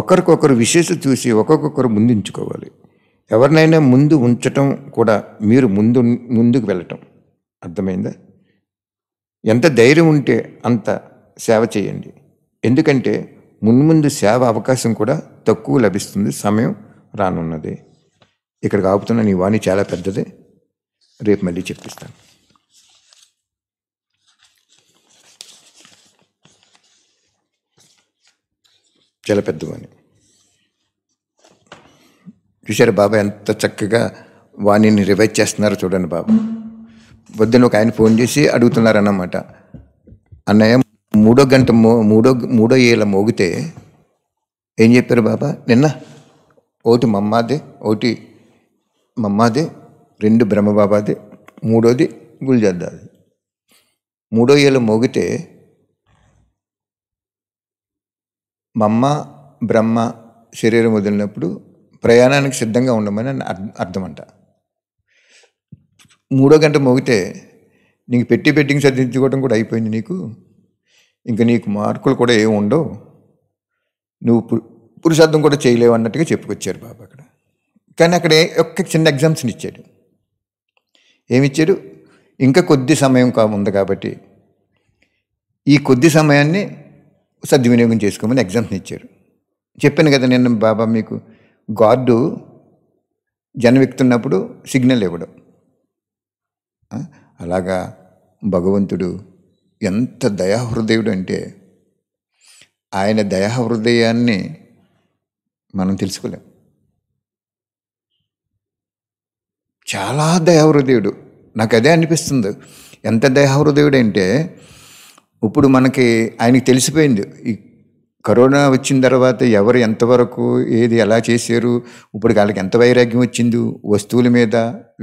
ఒకరికొకరు విశేష చూసి ఒకరికొకరు ముందుంచుకోవాలి ఎవరినైనా ముందు ఉంచటం కూడా మీరు ముందు ముందుకు వెళ్ళటం అర్థమైందా ఎంత ధైర్యం ఉంటే అంత సేవ చేయండి ఎందుకంటే మున్ముందు సేవ అవకాశం కూడా తక్కువ లభిస్తుంది సమయం రానున్నది ఇక్కడ ఆపుతున్న నీ వాణి చాలా పెద్దది రేపు మళ్ళీ చెప్పిస్తాను చాలా పెద్దవాణి చూశారు బాబా ఎంత చక్కగా వాణిని రివైజ్ చేస్తున్నారో చూడండి బాబా పొద్దున ఒక ఆయన ఫోన్ చేసి అడుగుతున్నారన్నమాట అన్నయ్య మూడో గంట మో మూడో మూడో ఏళ్ళ మోగితే ఏం చెప్పారు బాబా నిన్న ఒకటి మమ్మాదే ఒకటి మమ్మాదే రెండు బ్రహ్మబాబాదే మూడోది గుల్జద్దాది మూడో ఏళ్ళు మోగితే మమ్మ బ్రహ్మ శరీరం వదిలినప్పుడు ప్రయాణానికి సిద్ధంగా ఉండమని అర్థం అంట మూడో గంట మోగితే నీకు పెట్టి పెట్టింగ్ సర్దించుకోవడం కూడా అయిపోయింది నీకు ఇంకా నీకు మార్కులు కూడా ఏమి ఉండవు నువ్వు పురుషార్థం కూడా చేయలేవు అన్నట్టుగా చెప్పుకొచ్చారు బాబు అక్కడ కానీ అక్కడ ఒక్క చిన్న ఎగ్జామ్స్ని ఇచ్చాడు ఏమిచ్చాడు ఇంకా కొద్ది సమయం కా ఉంది కాబట్టి ఈ కొద్ది సమయాన్ని సద్వినియోగం చేసుకోమని ఎగ్జామ్స్ ఇచ్చారు చెప్పాను కదా నేను బాబా మీకు గార్డు జనం ఎక్కుతున్నప్పుడు సిగ్నల్ ఇవ్వడం అలాగా భగవంతుడు ఎంత దయాహృదయుడు అంటే ఆయన దయాహృదయాన్ని మనం తెలుసుకోలేం చాలా దయాహృదయుడు నాకు అదే అనిపిస్తుంది ఎంత దయాహృదయుడు అంటే ఇప్పుడు మనకి ఆయనకి తెలిసిపోయింది ఈ కరోనా వచ్చిన తర్వాత ఎవరు ఎంతవరకు ఏది ఎలా చేశారు ఇప్పుడు వాళ్ళకి ఎంత వైరాగ్యం వచ్చింది వస్తువుల మీద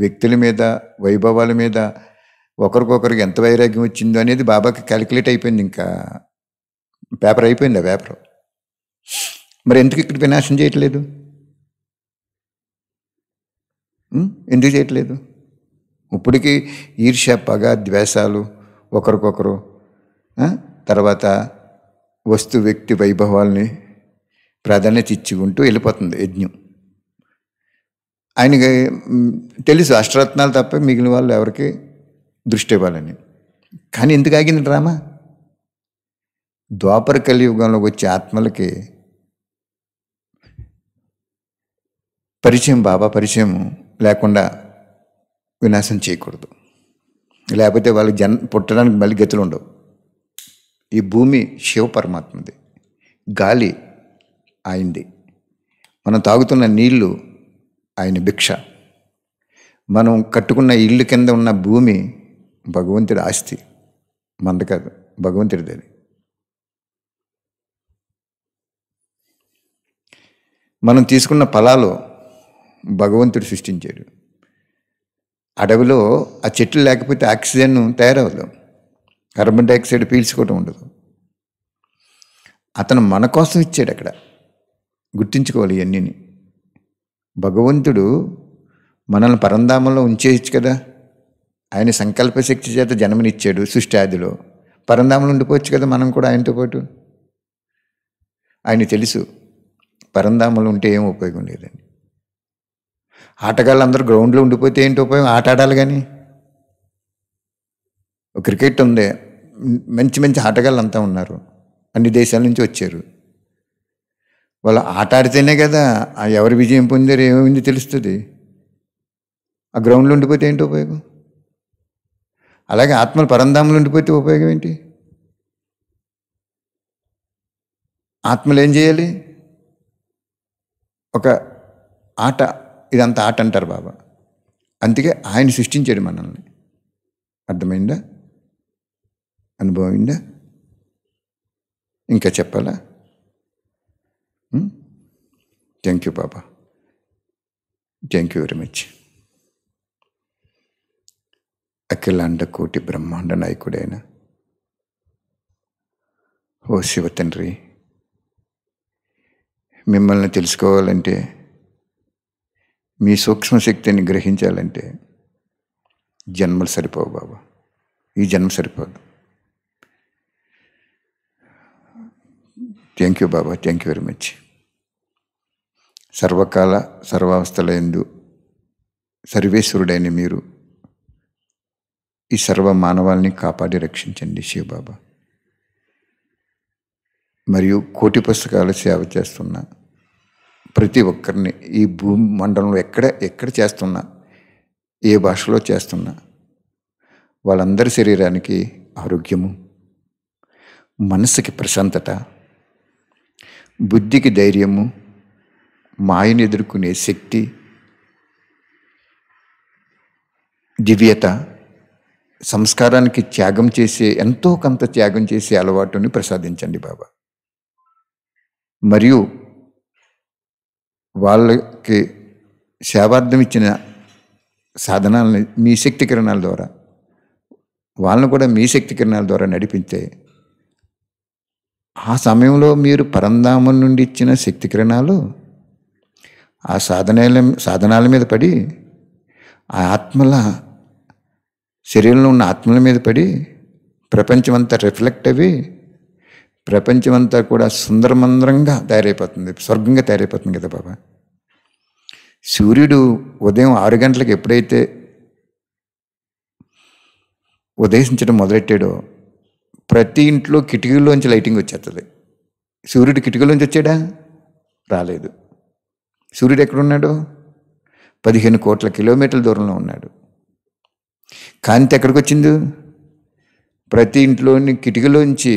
వ్యక్తుల మీద వైభవాల మీద ఒకరికొకరికి ఎంత వైరాగ్యం వచ్చిందో అనేది బాబాకి క్యాలిక్యులేట్ అయిపోయింది ఇంకా పేపర్ అయిపోయింది ఆ పేపర్ మరి ఎందుకు ఇక్కడ వినాశం చేయట్లేదు ఎందుకు చేయట్లేదు ఇప్పటికీ ఈర్ష్య పగ ద్వేషాలు ఒకరికొకరు తర్వాత వస్తు వ్యక్తి వైభవాల్ని ప్రాధాన్యత ఇచ్చుకుంటూ వెళ్ళిపోతుంది యజ్ఞం ఆయనకి తెలుసు అష్టరత్నాలు తప్ప మిగిలిన వాళ్ళు ఎవరికి దృష్టి ఇవ్వాలని కానీ ఎందుకు ఆగింది డ్రామా ద్వాపర కలియుగంలోకి వచ్చే ఆత్మలకి పరిచయం బాబా పరిచయం లేకుండా వినాశం చేయకూడదు లేకపోతే వాళ్ళకి జన్ పుట్టడానికి మళ్ళీ గతులు ఉండవు ఈ భూమి శివ పరమాత్మది గాలి ఆయనది మనం తాగుతున్న నీళ్లు ఆయన భిక్ష మనం కట్టుకున్న ఇల్లు కింద ఉన్న భూమి భగవంతుడి ఆస్తి మంద కాదు భగవంతుడిది మనం తీసుకున్న ఫలాలు భగవంతుడు సృష్టించాడు అడవిలో ఆ చెట్లు లేకపోతే ఆక్సిజన్ తయారవలేము కార్బన్ డైఆక్సైడ్ పీల్చుకోవటం ఉండదు అతను మన కోసం ఇచ్చాడు అక్కడ గుర్తించుకోవాలి ఇవన్నీ భగవంతుడు మనల్ని పరంధామంలో ఉంచేయచ్చు కదా ఆయన సంకల్పశక్తి చేత జన్మనిచ్చాడు సృష్టి ఆదిలో పరంధామంలో ఉండిపోవచ్చు కదా మనం కూడా ఆయనతో పాటు ఆయన తెలుసు పరంధాములు ఉంటే ఏం ఉపయోగం లేదని ఆటగాళ్ళు అందరూ గ్రౌండ్లో ఉండిపోతే ఏంటి ఉపయోగం ఆట ఆడాలి కానీ క్రికెట్ ఉంది మంచి మంచి ఆటగాళ్ళు అంతా ఉన్నారు అన్ని దేశాల నుంచి వచ్చారు వాళ్ళు ఆట ఆడితేనే కదా ఎవరు విజయం పొందారు ఏమైంది తెలుస్తుంది ఆ గ్రౌండ్లో ఉండిపోతే ఏంటి ఉపయోగం అలాగే ఆత్మలు పరంధాములు ఉండిపోతే ఉపయోగం ఏంటి ఆత్మలు ఏం చేయాలి ఒక ఆట ఇదంతా ఆట అంటారు బాబా అందుకే ఆయన సృష్టించాడు మనల్ని అర్థమైందా అనుభవం ఇంకా చెప్పాలా థ్యాంక్ యూ బాబా థ్యాంక్ యూ వెరీ మచ్ అఖిలాండ కోటి బ్రహ్మాండ నాయకుడైన ఓ శివ తండ్రి మిమ్మల్ని తెలుసుకోవాలంటే మీ సూక్ష్మశక్తిని గ్రహించాలంటే జన్మలు సరిపోవు బాబా ఈ జన్మ సరిపోదు థ్యాంక్ యూ బాబా థ్యాంక్ యూ వెరీ మచ్ సర్వకాల ఎందు సర్వేశ్వరుడైన మీరు ఈ సర్వ మానవాల్ని కాపాడి రక్షించండి శివబాబా మరియు కోటి పుస్తకాలు సేవ చేస్తున్న ప్రతి ఒక్కరిని ఈ భూమి మండలంలో ఎక్కడ ఎక్కడ చేస్తున్నా ఏ భాషలో చేస్తున్నా వాళ్ళందరి శరీరానికి ఆరోగ్యము మనసుకి ప్రశాంతత బుద్ధికి ధైర్యము మాయను ఎదుర్కొనే శక్తి దివ్యత సంస్కారానికి త్యాగం చేసే ఎంతో కొంత త్యాగం చేసే అలవాటుని ప్రసాదించండి బాబా మరియు వాళ్ళకి సేవార్థం ఇచ్చిన సాధనాలని మీ శక్తి కిరణాల ద్వారా వాళ్ళను కూడా మీ శక్తి కిరణాల ద్వారా నడిపించే ఆ సమయంలో మీరు పరంధామం నుండి ఇచ్చిన శక్తి కిరణాలు ఆ సాధనాల సాధనాల మీద పడి ఆ ఆత్మల శరీరంలో ఉన్న ఆత్మల మీద పడి ప్రపంచమంతా రిఫ్లెక్ట్ అవి ప్రపంచమంతా కూడా సుందరమందరంగా తయారైపోతుంది స్వర్గంగా తయారైపోతుంది కదా బాబా సూర్యుడు ఉదయం ఆరు గంటలకు ఎప్పుడైతే ఉదయించడం మొదలెట్టాడో ప్రతి ఇంట్లో కిటికీలోంచి లైటింగ్ వచ్చేస్తుంది సూర్యుడు కిటికీలోంచి వచ్చాడా రాలేదు సూర్యుడు ఎక్కడున్నాడు పదిహేను కోట్ల కిలోమీటర్ల దూరంలో ఉన్నాడు కాంతి ఎక్కడికి వచ్చింది ప్రతి ఇంట్లోని కిటికీలోంచి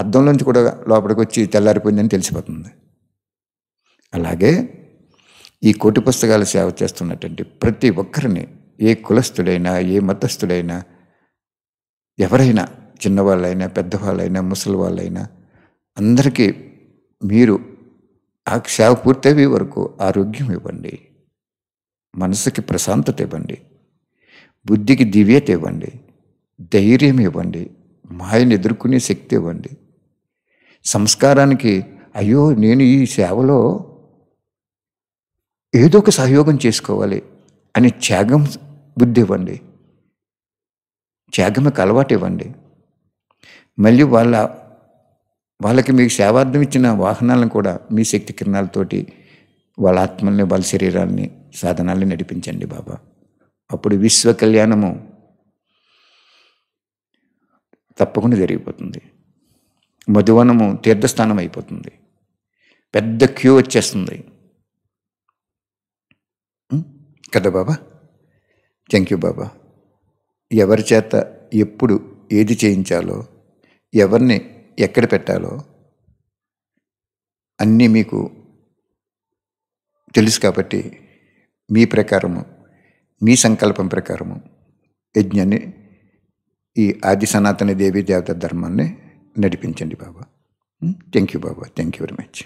అద్దంలోంచి కూడా లోపలికి వచ్చి తెల్లారిపోయిందని తెలిసిపోతుంది అలాగే ఈ కోటి పుస్తకాల సేవ చేస్తున్నటువంటి ప్రతి ఒక్కరిని ఏ కులస్థుడైనా ఏ మతస్థుడైనా ఎవరైనా చిన్నవాళ్ళైనా పెద్దవాళ్ళైనా ముసలి వాళ్ళైనా అందరికీ మీరు ఆ క్షేవ పూర్తయ్యే వరకు ఆరోగ్యం ఇవ్వండి మనసుకి ప్రశాంతత ఇవ్వండి బుద్ధికి దివ్యత ఇవ్వండి ధైర్యం ఇవ్వండి మాయను ఎదుర్కొనే శక్తి ఇవ్వండి సంస్కారానికి అయ్యో నేను ఈ సేవలో ఏదో ఒక సహయోగం చేసుకోవాలి అని త్యాగం బుద్ధి ఇవ్వండి త్యాగంకి అలవాటు ఇవ్వండి మళ్ళీ వాళ్ళ వాళ్ళకి మీకు సేవార్థం ఇచ్చిన వాహనాలను కూడా మీ శక్తి కిరణాలతోటి వాళ్ళ ఆత్మల్ని వాళ్ళ శరీరాన్ని సాధనాల్ని నడిపించండి బాబా అప్పుడు విశ్వ కళ్యాణము తప్పకుండా జరిగిపోతుంది మధువనము తీర్థస్థానం అయిపోతుంది పెద్ద క్యూ వచ్చేస్తుంది కదా బాబా థ్యాంక్ యూ బాబా ఎవరి చేత ఎప్పుడు ఏది చేయించాలో ఎవరిని ఎక్కడ పెట్టాలో అన్నీ మీకు తెలుసు కాబట్టి మీ ప్రకారము మీ సంకల్పం ప్రకారము యజ్ఞాన్ని ఈ ఆది సనాతన దేవి దేవత ధర్మాన్ని నడిపించండి బాబా థ్యాంక్ యూ బాబా థ్యాంక్ యూ వెరీ మచ్